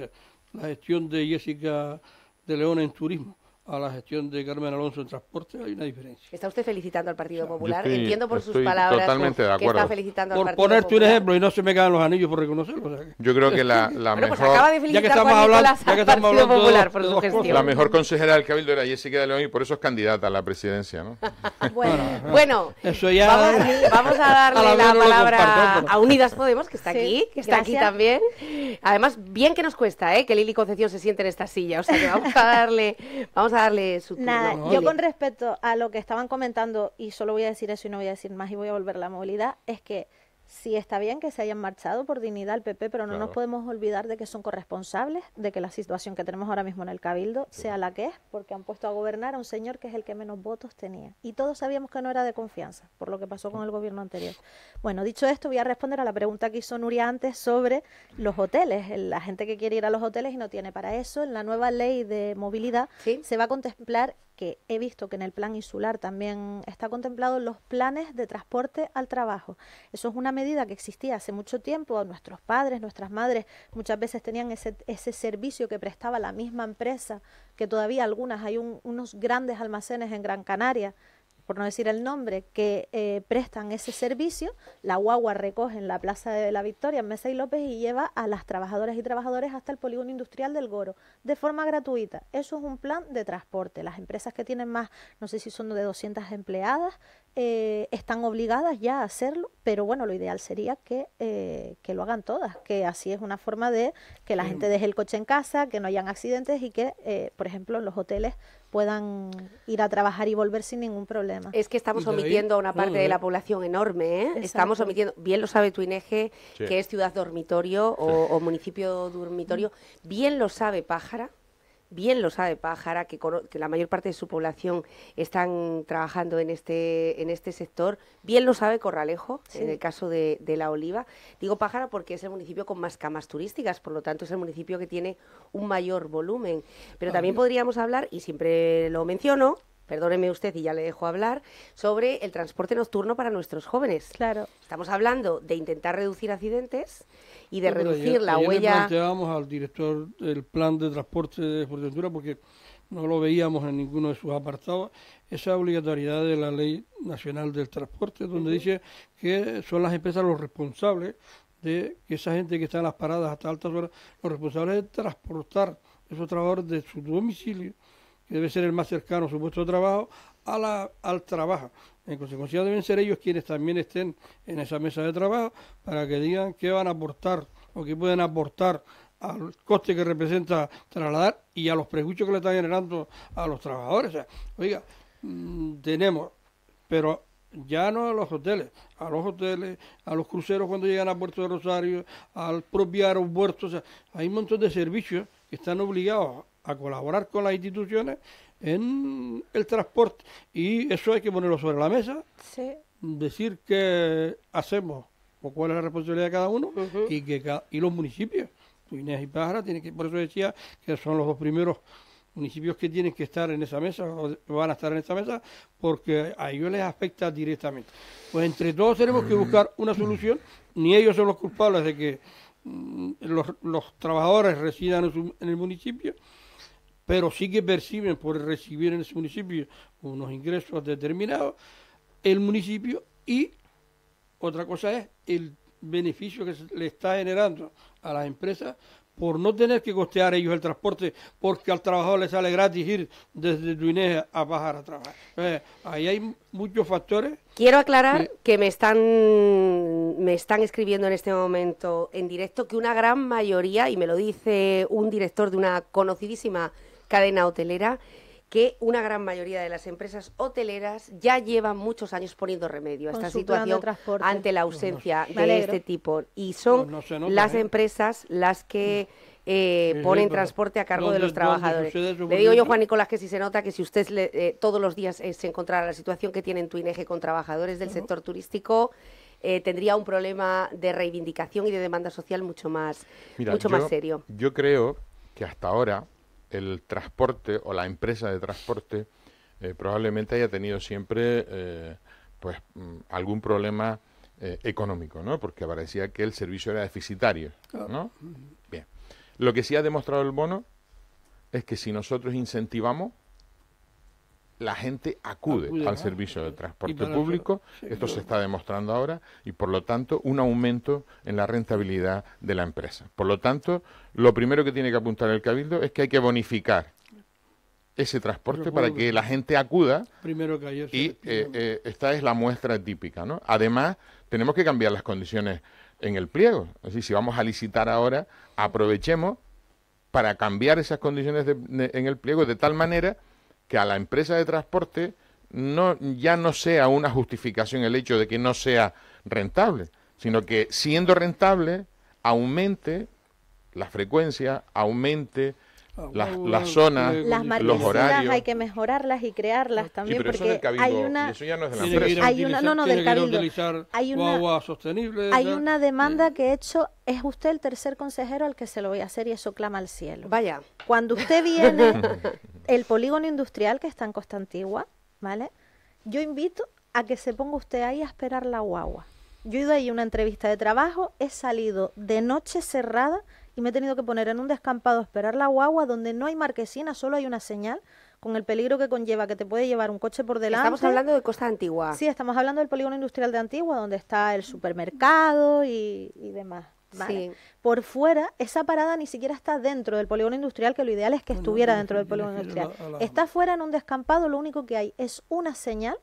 la gestión de Jessica de León en turismo a la gestión de Carmen Alonso en transporte hay una diferencia. ¿Está usted felicitando al Partido Popular? Entiendo por sus palabras totalmente de acuerdo. que está felicitando al Partido Popular. ponerte un ejemplo y no se me caen los anillos por reconocerlo. Yo creo que la, pues mejor... ya que estamos hablando, ya que Popular, por su La mejor consejera del Cabildo era Jessica de León y por eso es candidata a la presidencia, ¿no? bueno, vamos, a darle la, palabra a Unidas Podemos, que está aquí, que está aquí también. Además, bien que nos cuesta ¿eh? que Lili Concepción se siente en esta silla, o sea vamos a darle... Vamos Nada, yo con respecto a lo que estaban comentando, y solo voy a decir eso y no voy a decir más y voy a volver a la movilidad, es que Sí, está bien que se hayan marchado por dignidad al PP, pero no nos podemos olvidar de que son corresponsables de que la situación que tenemos ahora mismo en el Cabildo sea la que es, porque han puesto a gobernar a un señor que es el que menos votos tenía. Y todos sabíamos que no era de confianza, por lo que pasó con el gobierno anterior. Bueno, dicho esto, voy a responder a la pregunta que hizo Nuria antes sobre los hoteles. La gente que quiere ir a los hoteles y no tiene para eso, en la nueva ley de movilidad se va a contemplar he visto que en el plan insular también está contemplado los planes de transporte al trabajo. Eso es una medida que existía hace mucho tiempo. Nuestros padres, nuestras madres muchas veces tenían ese, servicio que prestaba la misma empresa, que todavía algunas hay unos grandes almacenes en Gran Canaria por no decir el nombre, que eh, prestan ese servicio, la guagua recoge en la Plaza de la Victoria, en Mesa y López, y lleva a las trabajadoras y trabajadores hasta el polígono industrial del Goro, de forma gratuita. Eso es un plan de transporte. Las empresas que tienen más, no sé si son de 200 empleadas, eh, están obligadas ya a hacerlo, pero bueno, lo ideal sería que, eh, que lo hagan todas, que así es una forma de que la gente deje el coche en casa, que no hayan accidentes y que, eh, por ejemplo, los hoteles puedan ir a trabajar y volver sin ningún problema. Es que estamos omitiendo a una parte de la población enorme, estamos omitiendo, bien lo sabe tu que es ciudad dormitorio o, o municipio dormitorio, mm. bien lo sabe Pájara, bien lo sabe Pájara, que, la mayor parte de su población están trabajando en este, en este sector, bien lo sabe Corralejo, en el caso de, de, La Oliva. Digo Pájara porque es el municipio con más camas turísticas, por lo tanto es el municipio que tiene un mayor volumen. Pero ah, también podríamos hablar, y siempre lo menciono, perdóneme usted y ya le dejo hablar, sobre el transporte nocturno para nuestros jóvenes. Claro. Estamos hablando de intentar reducir accidentes y de reducir la huella. Le planteábamos al director del plan de transporte de Fuerteventura porque no lo veíamos en ninguno de sus apartados, esa obligatoriedad de la Ley Nacional del Transporte, donde dice que son las empresas los responsables de que esa gente que está en las paradas hasta altas horas, los responsables de transportar esos trabajadores de su domicilio, que debe ser el más cercano a su puesto de trabajo, a la, al trabajo. En consecuencia deben ser ellos quienes también estén en esa mesa de trabajo para que digan qué van a aportar o qué pueden aportar al coste que representa trasladar y a los prejuicios que le están generando a los trabajadores. oiga, mm, tenemos, pero ya no a los hoteles, a los hoteles, a los cruceros cuando llegan a Puerto de Rosario, al propio aeropuerto, o sea, hay un montón de servicios que están obligados a colaborar con las instituciones en el transporte. Y eso hay que ponerlo sobre la mesa, decir qué hacemos o cuál es la responsabilidad de cada uno y que y los municipios. Inés y Pájara tienen que, por eso decía que son los dos primeros municipios que tienen que estar en esa mesa o van a estar en esa mesa porque a ellos les afecta directamente. Pues entre todos tenemos que buscar una solución, ni ellos son los culpables de que mm, los, los, trabajadores residan en el municipio, pero sí que perciben por recibir en ese municipio unos ingresos determinados el municipio y otra cosa es el beneficio que le está generando a las empresas por no tener que costear ellos el transporte, porque al trabajador le sale gratis ir desde Tuineja a bajar a trabajar. ahí hay muchos factores. Quiero aclarar que, que me están me están escribiendo en este momento en directo que una gran mayoría, y me lo dice un director de una conocidísima cadena hotelera que una gran mayoría de las empresas hoteleras ya llevan muchos años poniendo remedio a esta situación ante la ausencia de este tipo. Y son las ¿eh? empresas las que eh, ponen transporte a cargo de los trabajadores. Le digo yo, Juan Nicolás, que si se nota que si usted eh, todos los días se encontrara la situación que tiene en Tuineje con trabajadores del sector turístico, tendría un problema de reivindicación y de demanda social mucho más, mucho más serio. Yo creo que hasta ahora el transporte o la empresa de transporte eh, probablemente haya tenido siempre eh, pues mm, algún problema eh, económico, ¿no? Porque parecía que el servicio era deficitario, ah. ¿no? Bien. Lo que sí ha demostrado el bono es que si nosotros incentivamos la gente acude, al servicio de transporte público, esto se está demostrando ahora, y por lo tanto un aumento en la rentabilidad de la empresa. Por lo tanto, lo primero que tiene que apuntar el Cabildo es que hay que bonificar ese transporte para que, la gente acuda primero y eh, eh, esta es la muestra típica. ¿no? Además, tenemos que cambiar las condiciones en el pliego. Así, si vamos a licitar ahora, aprovechemos para cambiar esas condiciones en el pliego de tal manera que a la empresa de transporte no, ya no sea una justificación el hecho de que no sea rentable, sino que siendo rentable aumente la frecuencia, aumente las, las zonas, los horarios. Hay que mejorarlas y crearlas también. porque hay una, Hay una, no, no, del cabildo. hay una demanda que he hecho, es usted el tercer consejero al que se lo voy a hacer y eso clama al cielo. Vaya. Cuando usted viene, el polígono industrial que está en Costa Antigua, ¿vale? Yo invito a que se ponga usted ahí a esperar la guagua. Yo he ido ahí a una entrevista de trabajo, he salido de noche cerrada y me he tenido que poner en un descampado a esperar la guagua donde no hay marquesina, solo hay una señal con el peligro que conlleva que te puede llevar un coche por delante. Estamos hablando de Costa Antigua. Sí, estamos hablando del polígono industrial de Antigua, donde está el supermercado y, demás. Por fuera, esa parada ni siquiera está dentro del polígono industrial, que lo ideal es que estuviera dentro del polígono industrial. Está fuera en un descampado, lo único que hay es una señal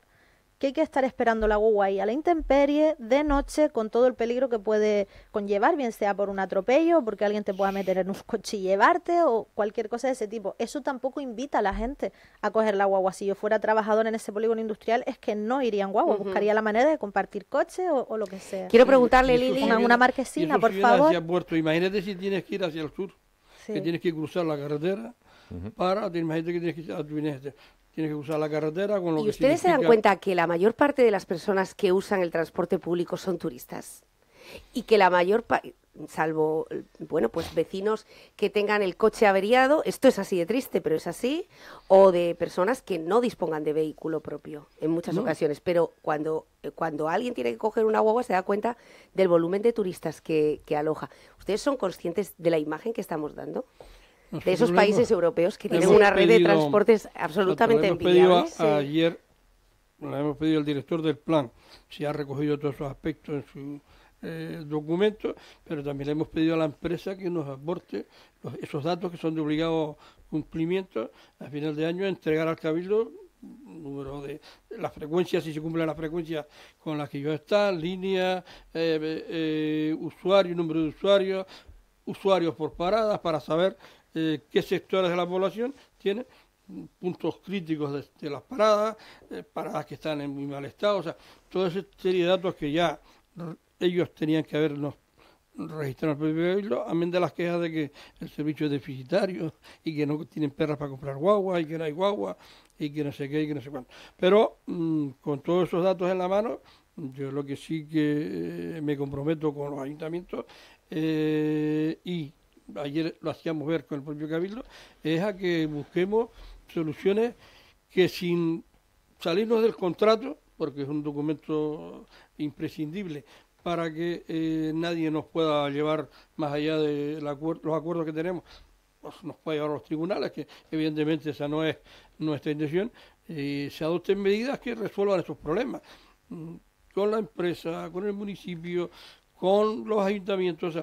que hay que estar esperando la guagua ahí a la intemperie, de noche, con todo el peligro que puede conllevar, bien sea por un atropello, porque alguien te pueda meter en un coche y llevarte, o cualquier cosa de ese tipo. Eso tampoco invita a la gente a coger la guagua. Si yo fuera trabajador en ese polígono industrial, es que no irían guagua, buscaría la manera de compartir coche o, lo que sea. Quiero preguntarle, Lili, una, marquesina, por favor. Imagínate si tienes que ir hacia el sur, que tienes que cruzar la carretera. para, imagínate que tienes que ah, ir a tienes que usar la carretera con lo ¿Y ustedes se dan cuenta que la mayor parte de las personas que usan el transporte público son turistas y que la mayor parte salvo bueno pues vecinos que tengan el coche averiado esto es así de triste pero es así o de personas que no dispongan de vehículo propio en muchas ocasiones pero cuando eh, cuando alguien tiene que coger una guagua se da cuenta del volumen de turistas que, que aloja ustedes son conscientes de la imagen que estamos dando de esos países europeos que tienen una red de transportes absolutamente Hemos ayer, hemos pedido al director del plan si ha recogido todos esos aspectos en su eh, documento, pero también le hemos pedido a la empresa que nos aporte esos datos que son de obligado cumplimiento a final de año, entregar al Cabildo número de, la frecuencia si se cumple la frecuencia con la que yo está, línea, eh, eh, usuario, número de usuarios, usuarios por paradas, para saber eh, qué sectores de la población tienen puntos críticos de, las paradas, eh, paradas que están en muy mal estado, o sea, toda esa serie de datos que ya ellos tenían que habernos registrado al propio amén de las quejas de que el servicio es deficitario y que no tienen perras para comprar guagua y que no hay guagua y que no sé qué y que no sé cuánto. Pero mm, con todos esos datos en la mano, yo lo que sí que eh, me comprometo con los ayuntamientos y ayer lo hacíamos ver con el propio Cabildo, es a que busquemos soluciones que sin salirnos del contrato, porque es un documento imprescindible para que eh, nadie nos pueda llevar más allá de los acuerdos que tenemos, pues, nos puede llevar a los tribunales, que evidentemente esa no es nuestra intención, se adopten medidas que resuelvan esos problemas, mm, con la empresa, con el municipio, con los ayuntamientos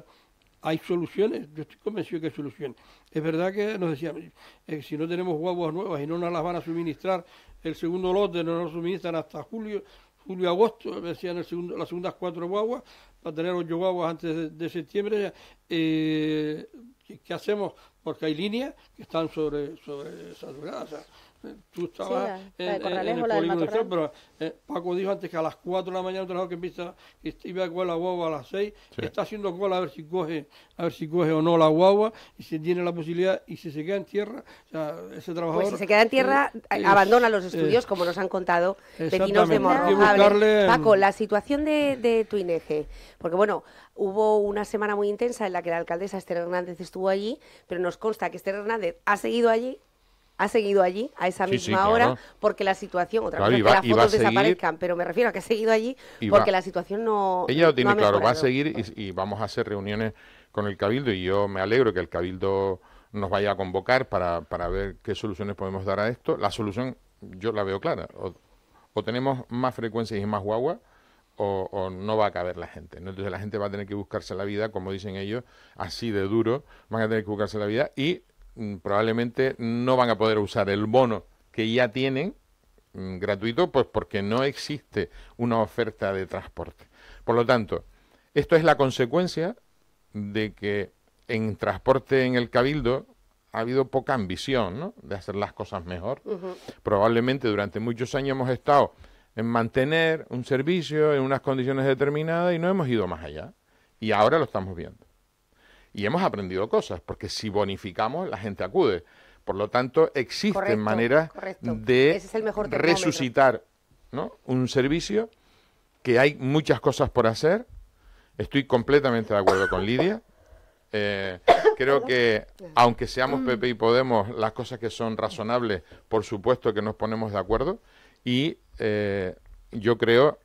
hay soluciones, yo estoy convencido que hay soluciones. Es verdad que nos decían, eh, si no tenemos guaguas nuevas y no nos las van a suministrar, el segundo lote no nos suministran hasta julio, julio, agosto, decían las segundas cuatro guaguas, para tener ocho guaguas antes de, septiembre, eh, ¿qué hacemos? Porque hay líneas que están sobre, sobre saturadas tú estabas pero Paco dijo antes que a las 4 de la mañana otro que empieza, iba a coger la guagua a las 6, está haciendo cola a ver si coge, a ver si coge o no la guagua, y si tiene la posibilidad, y si se queda en tierra, o sea, ese trabajador... Pues si se queda en tierra, eh, eh, abandona los eh, estudios, como nos han contado vecinos de Paco, la situación de, de INEGE porque bueno, hubo una semana muy intensa en la que la alcaldesa Esther Hernández estuvo allí, pero nos consta que Esther Hernández ha seguido allí, ha seguido allí a esa misma hora porque la situación, otra vez, que las fotos desaparezcan, pero me refiero a que ha seguido allí porque la situación no. Ella lo tiene claro, va a seguir y, vamos a hacer reuniones con el Cabildo y yo me alegro que el Cabildo nos vaya a convocar para, ver qué soluciones podemos dar a esto. La solución yo la veo clara. O, tenemos más frecuencias y más guagua O, no va a caber la gente. Entonces la gente va a tener que buscarse la vida, como dicen ellos, así de duro, van a tener que buscarse la vida y Mm, probablemente no van a poder usar el bono que ya tienen mm, gratuito, pues porque no existe una oferta de transporte. Por lo tanto, esto es la consecuencia de que en transporte en el Cabildo ha habido poca ambición de hacer las cosas mejor. Probablemente durante muchos años hemos estado en mantener un servicio en unas condiciones determinadas y no hemos ido más allá. Y ahora lo estamos viendo. Y hemos aprendido cosas, porque si bonificamos, la gente acude. Por lo tanto, existen maneras de resucitar un servicio, que hay muchas cosas por hacer. Estoy completamente de acuerdo con Lidia. Eh, creo que aunque seamos PP y Podemos, las cosas que son razonables, por supuesto que nos ponemos de acuerdo. Y eh, yo creo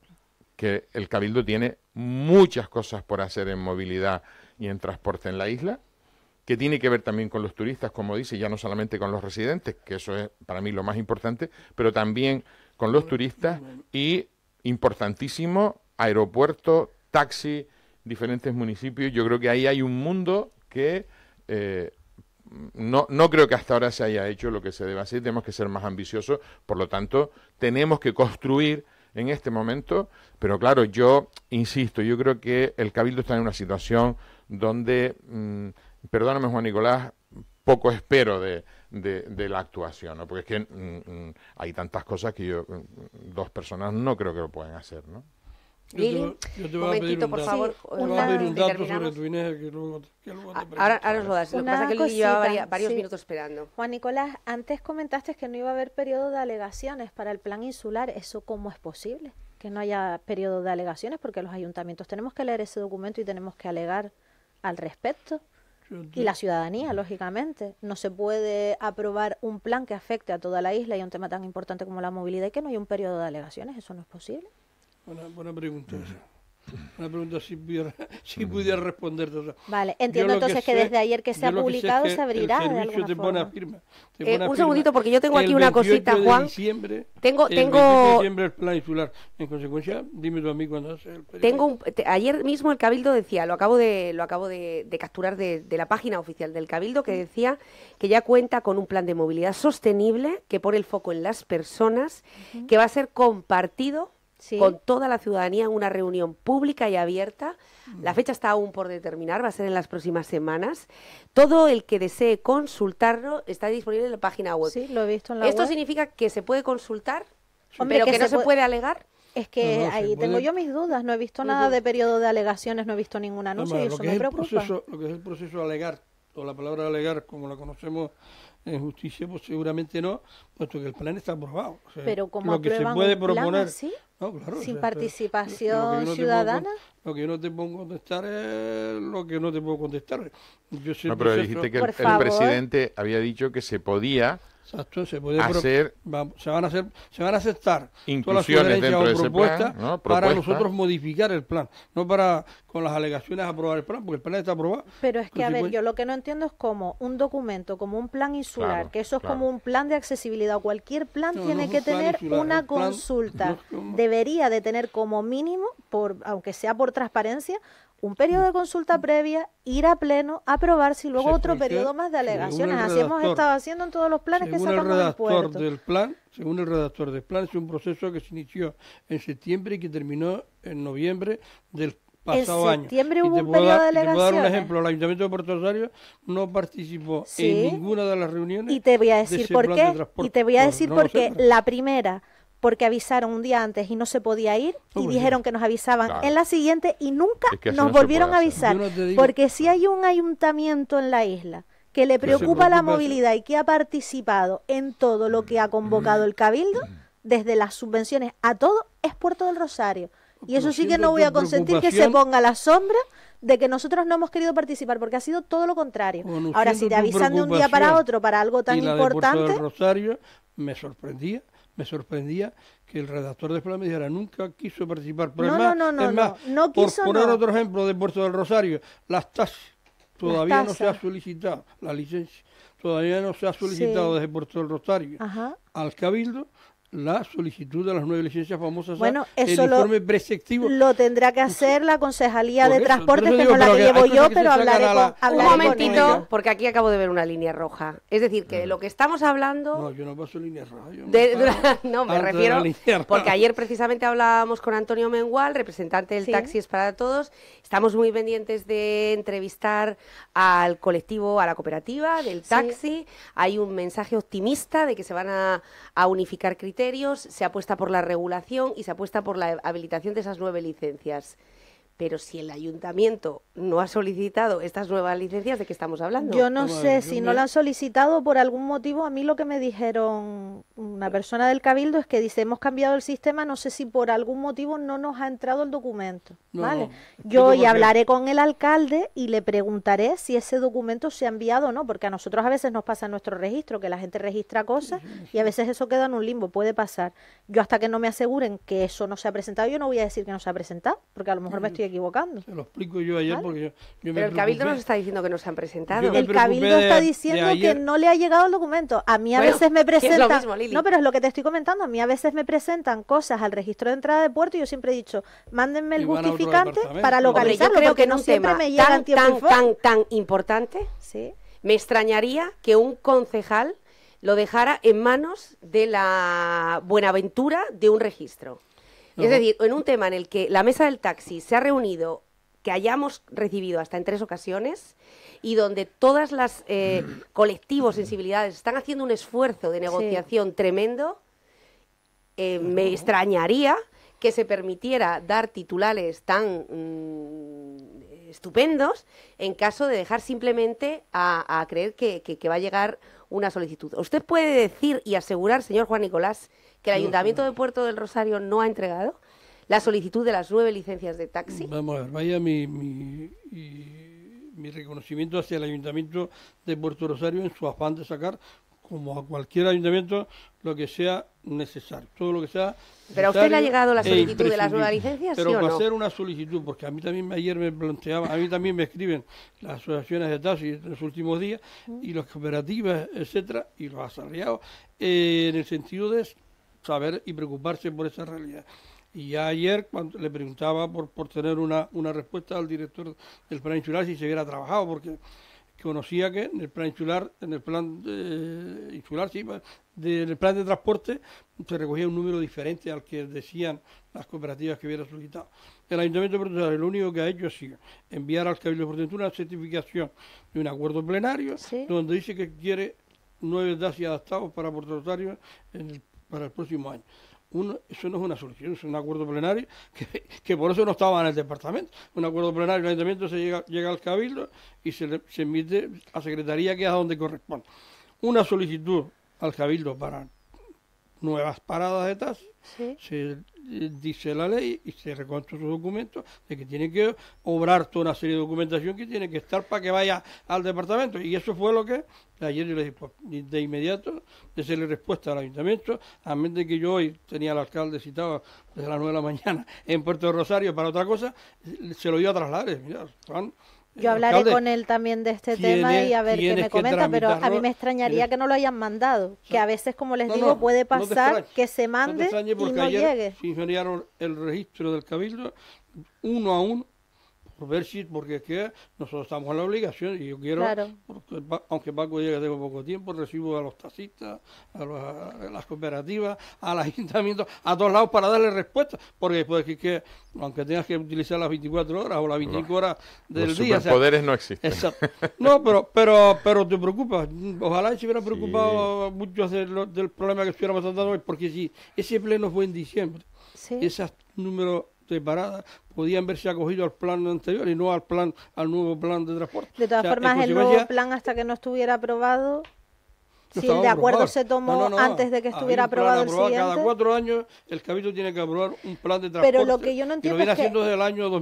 que el Cabildo tiene muchas cosas por hacer en movilidad y en transporte en la isla, que tiene que ver también con los turistas, como dice, ya no solamente con los residentes, que eso es para mí lo más importante, pero también con los turistas y, importantísimo, aeropuerto, taxi, diferentes municipios. Yo creo que ahí hay un mundo que eh, no, no creo que hasta ahora se haya hecho lo que se debe hacer, tenemos que ser más ambiciosos, por lo tanto, tenemos que construir en este momento, pero claro, yo insisto, yo creo que el Cabildo está en una situación donde, mm, perdóname Juan Nicolás, poco espero de, la actuación, Porque es que mm, mm, hay tantas cosas que yo, dos personas no creo que lo pueden hacer, ¿no? Lili, un dato, por favor. Ahora, ahora os lo Lo que pasa es que Lili lleva varios, minutos esperando. Juan Nicolás, antes comentaste que no iba a haber periodo de alegaciones para el plan insular. ¿Eso cómo es posible? Que no haya periodo de alegaciones porque los ayuntamientos tenemos que leer ese documento y tenemos que alegar al respecto. Y la ciudadanía, lógicamente. No se puede aprobar un plan que afecte a toda la isla y a un tema tan importante como la movilidad y que no hay un periodo de alegaciones. Eso no es posible. Buena, buena pregunta una pregunta si pudiera, si pudiera responderte. vale, entiendo entonces que, desde ayer que se ha publicado se abrirá. un segundito, porque yo tengo aquí una cosita, Juan. tengo, tengo. diciembre el plan insular. En consecuencia, dime tú a mí cuando Tengo ayer mismo el Cabildo decía, lo acabo de, lo acabo de, capturar de, la página oficial del Cabildo, que mm. decía que ya cuenta con un plan de movilidad sostenible que pone el foco en las personas, que va a ser compartido con toda la ciudadanía en una reunión pública y abierta. La mm. fecha está aún por determinar, va a ser en las próximas semanas. Todo el que desee consultarlo está disponible en la página web. Sí, lo he visto Esto significa que se puede consultar, pero que, no se puede, alegar. Es que ahí tengo yo mis dudas, no he visto nada de periodo de alegaciones, no he visto ningún anuncio y eso me preocupa. lo que es el proceso alegar, o la palabra alegar, como la conocemos en justicia pues seguramente no, puesto que el plan está aprobado. pero como lo que se puede proponer, sin participación ciudadana. lo que no te puedo contestar es lo que no te puedo contestar. Yo no, dijiste que el presidente había dicho que se podía se puede hacer, se van a hacer, se van a aceptar inclusiones todas las dentro de para nosotros modificar el plan, no para con las alegaciones aprobar el plan, porque el plan está aprobado. Pero es que a ver, yo lo que no entiendo es cómo un documento como un plan insular, que eso es como un plan de accesibilidad, cualquier plan tiene que tener una consulta, debería de tener como mínimo por aunque sea por transparencia un periodo de consulta previa, ir a pleno, aprobarse y luego otro periodo más de alegaciones. Así hemos estado haciendo en todos los planes que sacamos el redactor del, plan, según el redactor del plan, es un proceso que se inició en septiembre y que terminó en noviembre del pasado año. En septiembre hubo un periodo de alegaciones. Te dar un ejemplo. El Ayuntamiento de Puerto Rosario no participó en ninguna de las reuniones. Y te voy a decir de por qué. Y te voy a decir por qué la primera porque avisaron un día antes y no se podía ir y dijeron que nos avisaban en la siguiente y nunca nos volvieron a avisar. porque si hay un ayuntamiento en la isla que le preocupa la movilidad y que ha participado en todo lo que ha convocado el Cabildo, desde las subvenciones a todo, es Puerto del Rosario. Y eso sí que no voy a consentir que se ponga la sombra de que nosotros no hemos querido participar, porque ha sido todo lo contrario. Ahora, si te avisan de un día para otro para algo tan importante... Puerto del Rosario me sorprendía me sorprendía que el redactor de me dijera nunca quiso participar. Pero más, por poner otro ejemplo de Puerto del Rosario, las tasas todavía no se ha solicitado, la licencia todavía no se ha solicitado desde Puerto del Rosario al Cabildo la solicitud de las nueve licencias famosas. Bueno, eso el informe lo, lo tendrá que hacer la Concejalía de Transportes, que no la que llevo yo, pero hablaré con, la, Un momentito, porque aquí acabo de ver una línea roja. Es decir, que ah. lo que estamos hablando... No, yo no paso línea roja. no, me refiero... Porque ayer precisamente hablábamos con Antonio Mengual, representante del Taxi es para Todos. Estamos muy pendientes de entrevistar al colectivo, a la cooperativa del taxi. Hay un mensaje optimista de que se van a, a unificar criterios se apuesta por la regulación y se apuesta por la habilitación de esas nueve licencias. Pero si el ayuntamiento no ha solicitado estas nuevas licencias, ¿de qué estamos hablando? Yo no sé, si no lo han solicitado por algún motivo, a mí lo que me dijeron una persona del Cabildo es que dice, hemos cambiado el sistema, no sé si por algún motivo no nos ha entrado el documento. ¿vale? Yo hoy hablaré con el alcalde y le preguntaré si ese documento se ha enviado o no, porque a nosotros a veces nos pasa en nuestro registro, que la gente registra cosas y a veces eso queda en un limbo, puede pasar. Yo hasta que no me aseguren que eso no se ha presentado, yo no voy a decir que no se ha presentado, porque a lo mejor me mm. estoy equivocando. Pero el Cabildo nos está diciendo que no se han presentado. El Cabildo está diciendo que no le ha llegado el documento. A mí a veces me presentan... no, pero es lo que te estoy comentando. A mí a veces me presentan cosas al registro de entrada de puerto y yo siempre he dicho, mándenme el justificante para localizarlo, creo que no siempre me tan, tan, tan, importante. Sí. Me extrañaría que un concejal lo dejara en manos de la buenaventura de un registro. Es decir, en un tema en el que la mesa del taxi se ha reunido, que hayamos recibido hasta en tres ocasiones, y donde todas las eh, colectivos, sensibilidades están haciendo un esfuerzo de negociación tremendo, eh, me extrañaría que se permitiera dar titulares tan mm, estupendos en caso de dejar simplemente a, creer que va a llegar una solicitud. ¿Usted puede decir y asegurar, señor Juan Nicolás, que el Ayuntamiento de Puerto del Rosario no ha entregado, la solicitud de las nueve licencias de taxi. Vamos a ver, vaya mi, mi, reconocimiento hacia el Ayuntamiento de Puerto Rosario en su afán de sacar como a cualquier ayuntamiento, lo que sea necesario, todo lo que sea. ¿Pero a usted le ha llegado la e solicitud de las nuevas licencias? Pero ¿sí o no? hacer una solicitud, porque a mí también ayer me planteaba, a mí también me escriben las asociaciones de taxi en los últimos días, y las cooperativas, etcétera, y los asalariados, eh, en el sentido de saber y preocuparse por esa realidad. Y ya ayer cuando le preguntaba por, por tener una, una respuesta al director del Plan Insular si se hubiera trabajado, porque conocía que en el plan insular, en el plan de, insular, sí, del plan de transporte se recogía un número diferente al que decían las cooperativas que hubiera solicitado. El Ayuntamiento de Portugal lo único que ha hecho es enviar al Cabildo de una certificación de un acuerdo plenario donde dice que quiere nueve DASI adaptados para portugueses en el para el próximo año. Uno, eso no es una solución, es un acuerdo plenario que, que, por eso no estaba en el departamento. Un acuerdo plenario el ayuntamiento se llega, llega al cabildo y se, le, se emite a secretaría que es a donde corresponde. Una solicitud al cabildo para nuevas paradas de tasas ¿Sí? Eh, dice la ley y se reconstruye su documentos de que tiene que obrar toda una serie de documentación que tiene que estar para que vaya al departamento. Y eso fue lo que ayer yo le dije, pues, de inmediato, de hacerle respuesta al ayuntamiento, a menos que yo hoy tenía al alcalde citado desde las 9 de la mañana en Puerto Rosario para otra cosa, se lo dio a trasladar. Mira, yo eh, hablaré con él también de este tema y a ver qué me comenta, pero a mí me extrañaría que no lo hayan mandado, que a veces, como les digo, puede pasar que se mande y no llegue. Se el registro del cabildo uno a uno pues, ver si, porque es que nosotros estamos en la obligación y yo quiero, porque, aunque Paco llega tengo poco tiempo, recibo a los taxistas, a, las cooperativas, al ayuntamiento, a todos lados para darle respuesta, porque después pues, que, aunque tengas que utilizar las 24 horas o las 25 horas del día. Los poderes no existen. No, pero, pero, pero te preocupas. Ojalá se hubieran preocupado muchos del problema que estuviéramos tratando hoy, porque si ese pleno fue en diciembre, ¿Sí? número Separada, podían verse acogido al plan anterior y no al plan al nuevo plan de transporte. De todas formas, el nuevo plan hasta que no estuviera aprobado si el de acuerdo se tomó antes de que estuviera aprobado el siguiente. Cada cuatro años el Cabildo tiene que aprobar un plan de transporte. Pero lo que yo no entiendo es que,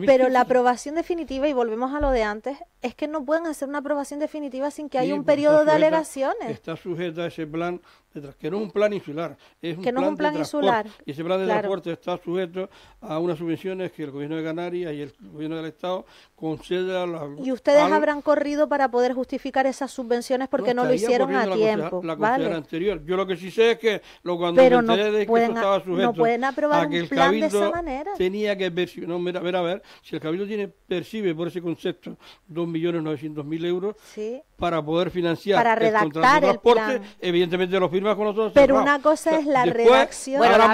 Pero la aprobación definitiva, y volvemos a lo de antes, es que no pueden hacer una aprobación definitiva sin que haya un periodo de alegaciones. Está sujeta a ese plan, de que no es un plan insular. Es un que no es un plan insular. Y ese plan de transporte está sujeto a unas subvenciones que el Gobierno de Canarias y el Gobierno del Estado conceden a la... Y ustedes habrán corrido para poder justificar esas subvenciones porque no, lo hicieron a tiempo la anterior. Yo lo que sí sé es que lo cuando Pero me no que estaba sujeto no pueden aprobar a que el plan cabildo de esa manera. tenía que ver, si, a ver, si el cabildo tiene percibe por ese concepto 2.900.000 euros para poder financiar para redactar el, transporte, plan. evidentemente lo firmas con nosotros. Pero una cosa es la redacción. Bueno, la,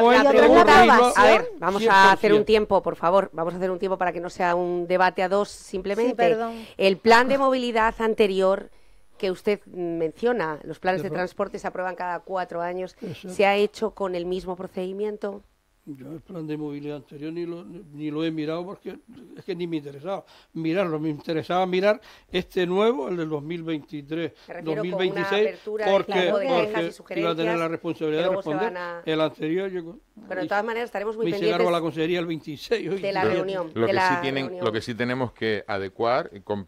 a ver, vamos a hacer un tiempo, por favor, vamos a hacer un tiempo para que no sea un debate a dos simplemente. el plan de movilidad anterior que usted menciona, los planes de transporte se aprueban cada cuatro años, ¿se ha hecho con el mismo procedimiento? Yo el plan de movilidad anterior ni lo, ni lo he mirado porque es que ni me interesaba mirarlo, me interesaba mirar este nuevo, el del 2023, 2026, porque, iba a tener la responsabilidad de responder. El anterior yo... Pero de todas maneras estaremos muy pendientes. la consejería el 26. de la reunión. Lo, que sí tenemos que adecuar, con,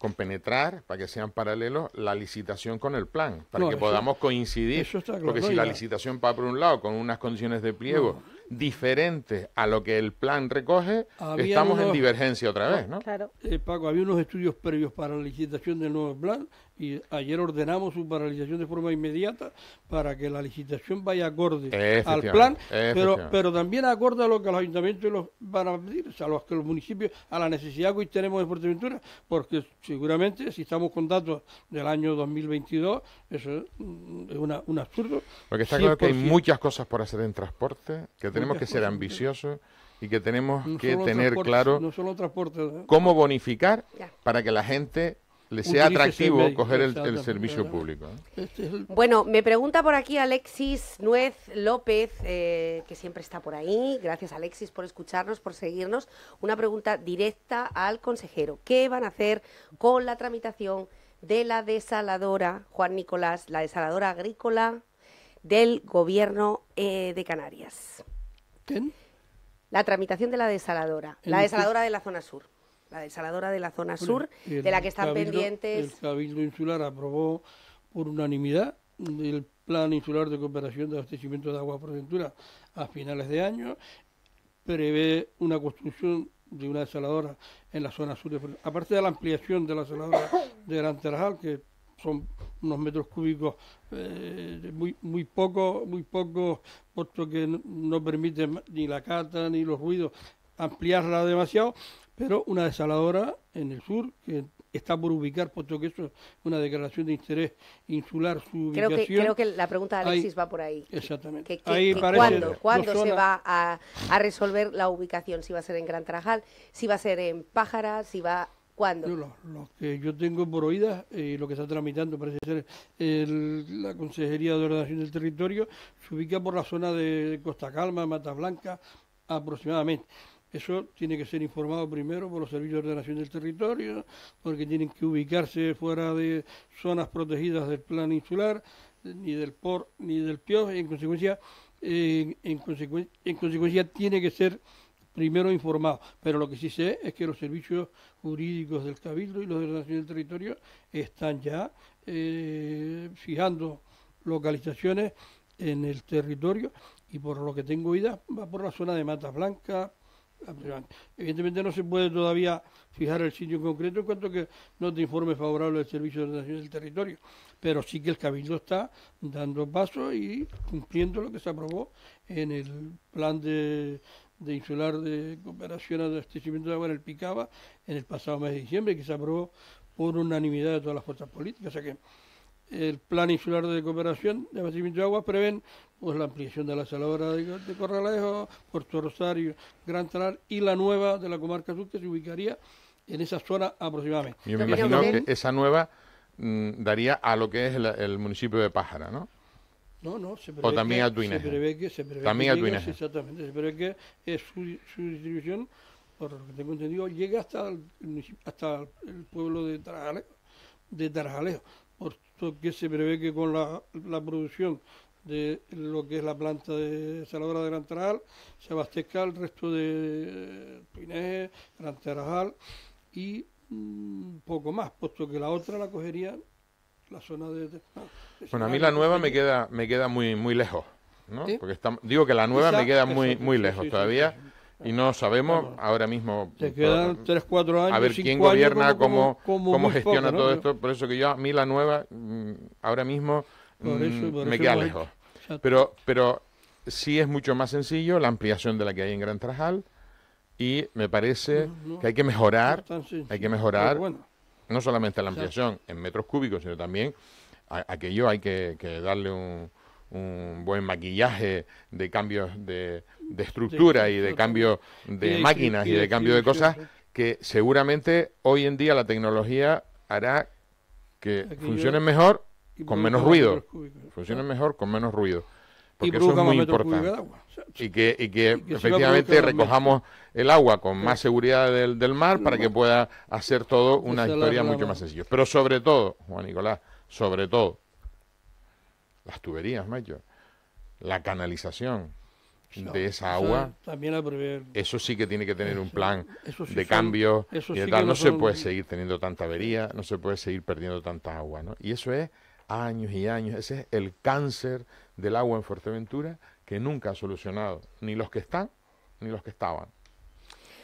con penetrar para que sean paralelos, la licitación con el plan, para que podamos coincidir. porque si la licitación va por un lado con unas condiciones de pliego diferentes a lo que el plan recoge, estamos en divergencia otra vez, ¿no? Claro. Eh, Paco, había unos estudios previos para la licitación del nuevo plan y ayer ordenamos su paralización de forma inmediata para que la licitación vaya acorde al plan, pero, pero también acorde a lo que los ayuntamientos los van a pedir, a los que los municipios, a la necesidad que hoy tenemos de Fuerteventura, porque seguramente si estamos con datos del año 2022, eso mm, es un absurdo. Porque está claro que hay muchas cosas por hacer en transporte, que tenemos que ser ambiciosos y que tenemos que tener claro cómo bonificar para que la gente le sea atractivo coger el, servicio público. ¿eh? Este bueno, me pregunta por aquí Alexis Nuez López, eh, que siempre está por ahí. Gracias Alexis por escucharnos, por seguirnos. Una pregunta directa al consejero. ¿Qué van a hacer con la tramitación de la desaladora, Juan Nicolás, la desaladora agrícola del gobierno eh, de Canarias? ¿Quién? La tramitación de la desaladora, la desaladora de la zona sur la desaladora de la zona sur, de la que están pendientes. El Cabildo Insular aprobó por unanimidad el Plan Insular de Cooperación de Abastecimiento de Agua por a finales de año. Prevé una construcción de una desaladora en la zona sur. De Aparte de la ampliación de la desaladora de Gran que son unos metros cúbicos eh, muy muy pocos, muy poco puesto que no, permite... ni la cata ni los ruidos ampliarla demasiado, pero una desaladora en el sur que está por ubicar, puesto que eso es una declaración de interés insular su creo Que, creo que la pregunta de Alexis va por ahí. Exactamente. ¿Cuándo, se va a, a, resolver la ubicación? ¿Si va a ser en Gran Tarajal? ¿Si va a ser en Pájara? ¿Si va...? ¿Cuándo? lo, que yo tengo por oídas, y eh, lo que está tramitando parece ser la Consejería de Ordenación del Territorio, se ubica por la zona de Costa Calma, Mata Blanca, aproximadamente. Eso tiene que ser informado primero por los servicios de ordenación del territorio, porque tienen que ubicarse fuera de zonas protegidas del plan insular, ni del POR, ni del PIO, y en consecuencia, en, consecuencia tiene que ser primero informado. Pero lo que sí sé es que los servicios jurídicos del Cabildo y los de ordenación del territorio están ya eh, fijando localizaciones en el territorio y por lo que tengo idea va por la zona de Matas Blanca. Evidentemente no se puede todavía fijar el sitio en concreto en cuanto que no te informe favorable del Servicio de Ordenación del Territorio, pero sí que el Cabildo está dando pasos y cumpliendo lo que se aprobó en el plan de, insular de cooperación abastecimiento de agua en el Picaba en el pasado mes de diciembre, que se aprobó por unanimidad de todas las fuerzas políticas. O sea que el plan insular de cooperación de abastecimiento de agua prevén pues la ampliación de la saladora de, Corralejo, Puerto Rosario, Gran Talar y la nueva de la comarca sur que se ubicaría en esa zona aproximadamente. Yo me imagino que esa nueva mm, daría a lo que es el, municipio de Pájara, ¿no? No, no, se prevé, o también a también a Exactamente, se prevé que eh, su, distribución, por lo que tengo entendido, ...llega hasta el, hasta el pueblo de Tarajalejo, de Tarajalejo, que se prevé que con la, la producción de lo que es la planta de Saladora de Gran Tarajal, se abastezca el resto de eh, Piné, Gran Tarajal y ...un mm, poco más, puesto que la otra la cogería la zona de... Ah, bueno, a mí la nueva me queda, me queda muy, muy lejos, ¿no? Porque digo que la nueva me queda muy, muy lejos todavía. y no sabemos ahora mismo. Te quedan 3, 4 años. A ver quién gobierna, cómo, gestiona todo esto. Por eso que yo, a mí la nueva, mm, ahora mismo Mm, me queda lejos. Pero, pero sí es mucho más sencillo la ampliación de la que hay en Gran Trajal y me parece que hay que mejorar, hay que mejorar no solamente la ampliación en metros cúbicos, sino también a, aquello hay que, darle un, buen maquillaje de cambios de, estructura y de cambio de, máquinas y, de cambio de cosas que seguramente hoy en día la tecnología hará que funcione mejor con menos ruido. Funciona mejor con menos ruido. Porque eso es muy importante. y, que, y que, efectivamente recojamos el agua con más seguridad del, del mar para que pueda hacer todo una historia mucho más sencilla. Pero sobre todo, Juan Nicolás, sobre todo, las tuberías, mayor la canalización, de esa agua, también eso sí que tiene que tener un plan de cambio. No, no se puede seguir teniendo tanta avería, no se puede seguir perdiendo tanta agua. ¿no? Y eso es años y años. Ese es el cáncer del agua en Fuerteventura que nunca ha solucionado ni los que están ni los que estaban.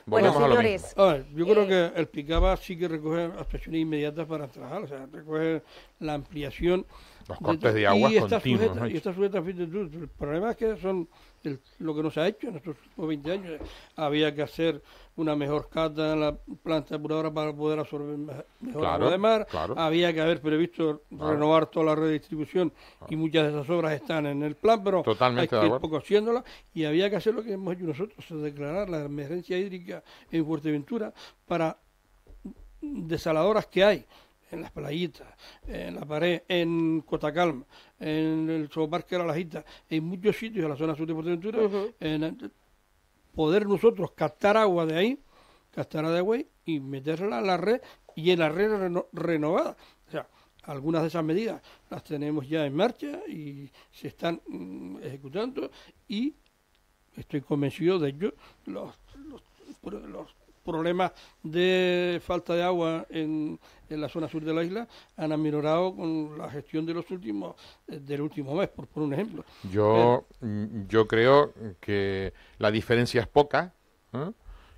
bueno, señores. yo creo eh, que el Picaba sí que recoge actuaciones inmediatas para trabajar, o sea, recoge la ampliación. Los cortes de, agua continuos. y estas El problema es que son lo que nos ha hecho en estos últimos 20 años. Había que hacer una mejor cata en la planta depuradora para poder absorber mejor agua de mar. Había que haber previsto ah. renovar toda la redistribución ah. y muchas de esas obras están en el plan, pero Totalmente hay poco haciéndolas y había que hacer lo que hemos hecho nosotros, declarar la emergencia hídrica en Fuerteventura para desaladoras que hay en las playitas, en la pared, en Cotacalma, en el subparque de la Lajita, en muchos sitios, de la zona sur de Fuerteventura, poder nosotros captar agua de ahí, captar de agua y meterla a la red y en la red renovada. O sea, algunas de esas medidas las tenemos ya en marcha y se están mm, ejecutando y estoy convencido de ello, los problemas de falta de agua en, la zona sur de la isla han aminorado con la gestión de los últimos eh, del último mes, por, un ejemplo. Yo, mm, yo creo que la diferencia es poca ¿eh?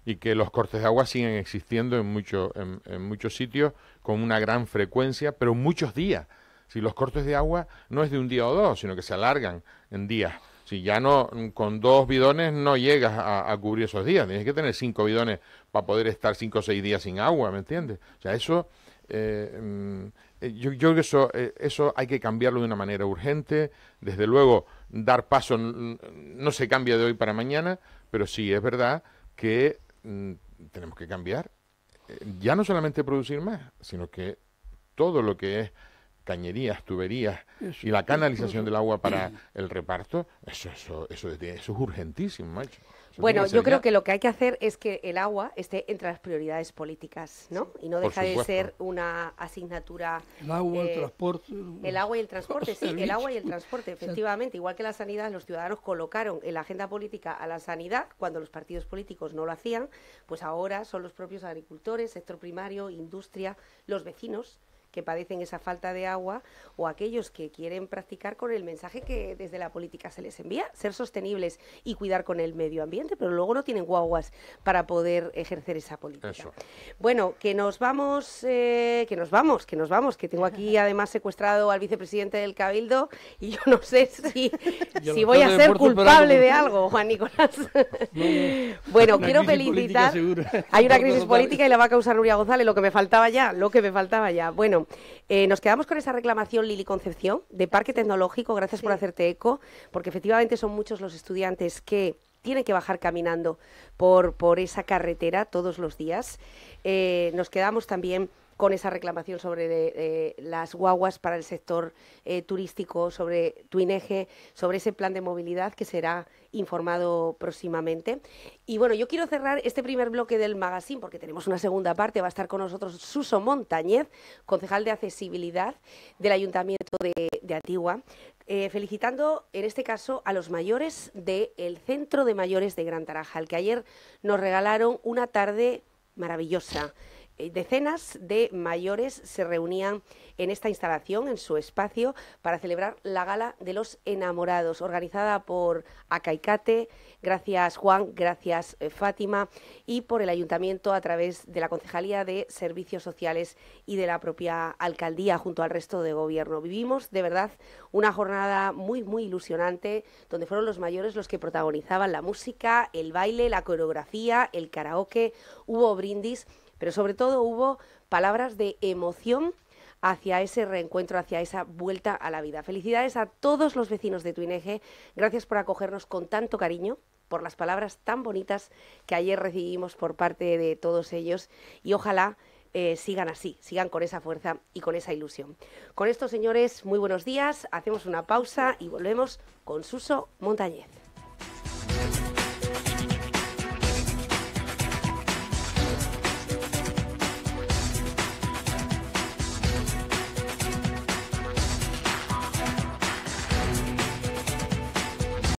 y que los cortes de agua siguen existiendo en, mucho, en, en muchos sitios con una gran frecuencia, pero muchos días. Si los cortes de agua no es de un día o dos, sino que se alargan en días. Si ya no, con dos bidones no llegas a, cubrir esos días, tienes que tener cinco bidones para poder estar cinco o seis días sin agua, ¿me entiendes? O sea, eso, eh, mm, eh, yo, que eso, eh, eso hay que cambiarlo de una manera urgente, desde luego dar paso no se cambia de hoy para mañana, pero sí es verdad que mm, tenemos que cambiar, ya no solamente producir más, sino que todo lo que es cañerías, tuberías y la canalización del agua para el reparto, eso, eso, eso, es urgentísimo, macho. Bueno, yo creo que lo que hay que hacer es que el agua esté entre las prioridades políticas, ¿no? Y no deja de ser una asignatura. El agua, el eh, transporte. El agua y el transporte, sí, el agua y el transporte, efectivamente. Igual que la sanidad, los ciudadanos colocaron en la agenda política a la sanidad cuando los partidos políticos no lo hacían, pues ahora son los propios agricultores, sector primario, industria, los vecinos que padecen esa falta de agua o aquellos que quieren practicar con el mensaje que desde la política se les envía, ser sostenibles y cuidar con el medio ambiente, pero luego no tienen guaguas para poder ejercer esa política. Bueno, que nos vamos, eh, que nos vamos, que nos vamos, que tengo aquí además secuestrado al vicepresidente del Cabildo y yo no sé si, si voy a ser culpable de algo, Juan Nicolás. bueno, quiero felicitar. Hay una crisis política y la va a causar Nuria González, lo que me faltaba ya, lo que me faltaba ya. Bueno, eh, nos quedamos con esa reclamación, Lili Concepción, de Parque Tecnológico. Gracias por hacerte eco, porque efectivamente son muchos los estudiantes que tienen que bajar caminando por, esa carretera todos los días. Eh, nos quedamos también con esa reclamación sobre las guaguas para el sector eh, turístico, sobre twineje sobre ese plan de movilidad que será informado próximamente. Y bueno, yo quiero cerrar este primer bloque del magazine porque tenemos una segunda parte. Va a estar con nosotros Suso Montañez, concejal de accesibilidad del Ayuntamiento de, Atigua, eh, felicitando en este caso a los mayores del Centro de Mayores de Gran Tarajal, que ayer nos regalaron una tarde maravillosa. Eh, decenas de mayores se reunían en esta instalación, en su espacio, para celebrar la Gala de los Enamorados, organizada por Acaicate. Gracias Juan, gracias eh, Fátima y por el Ayuntamiento a través de la Concejalía de Servicios Sociales y de la propia Alcaldía junto al resto de Gobierno. Vivimos de verdad una jornada muy, muy ilusionante donde fueron los mayores los que protagonizaban la música, el baile, la coreografía, el karaoke, hubo brindis pero sobre todo hubo palabras de emoción hacia ese reencuentro, hacia esa vuelta a la vida. Felicidades a todos los vecinos de Tuineje, gracias por acogernos con tanto cariño, por las palabras tan bonitas que ayer recibimos por parte de todos ellos y ojalá eh, sigan así, sigan con esa fuerza y con esa ilusión. Con esto, señores, muy buenos días, hacemos una pausa y volvemos con Suso Montañez.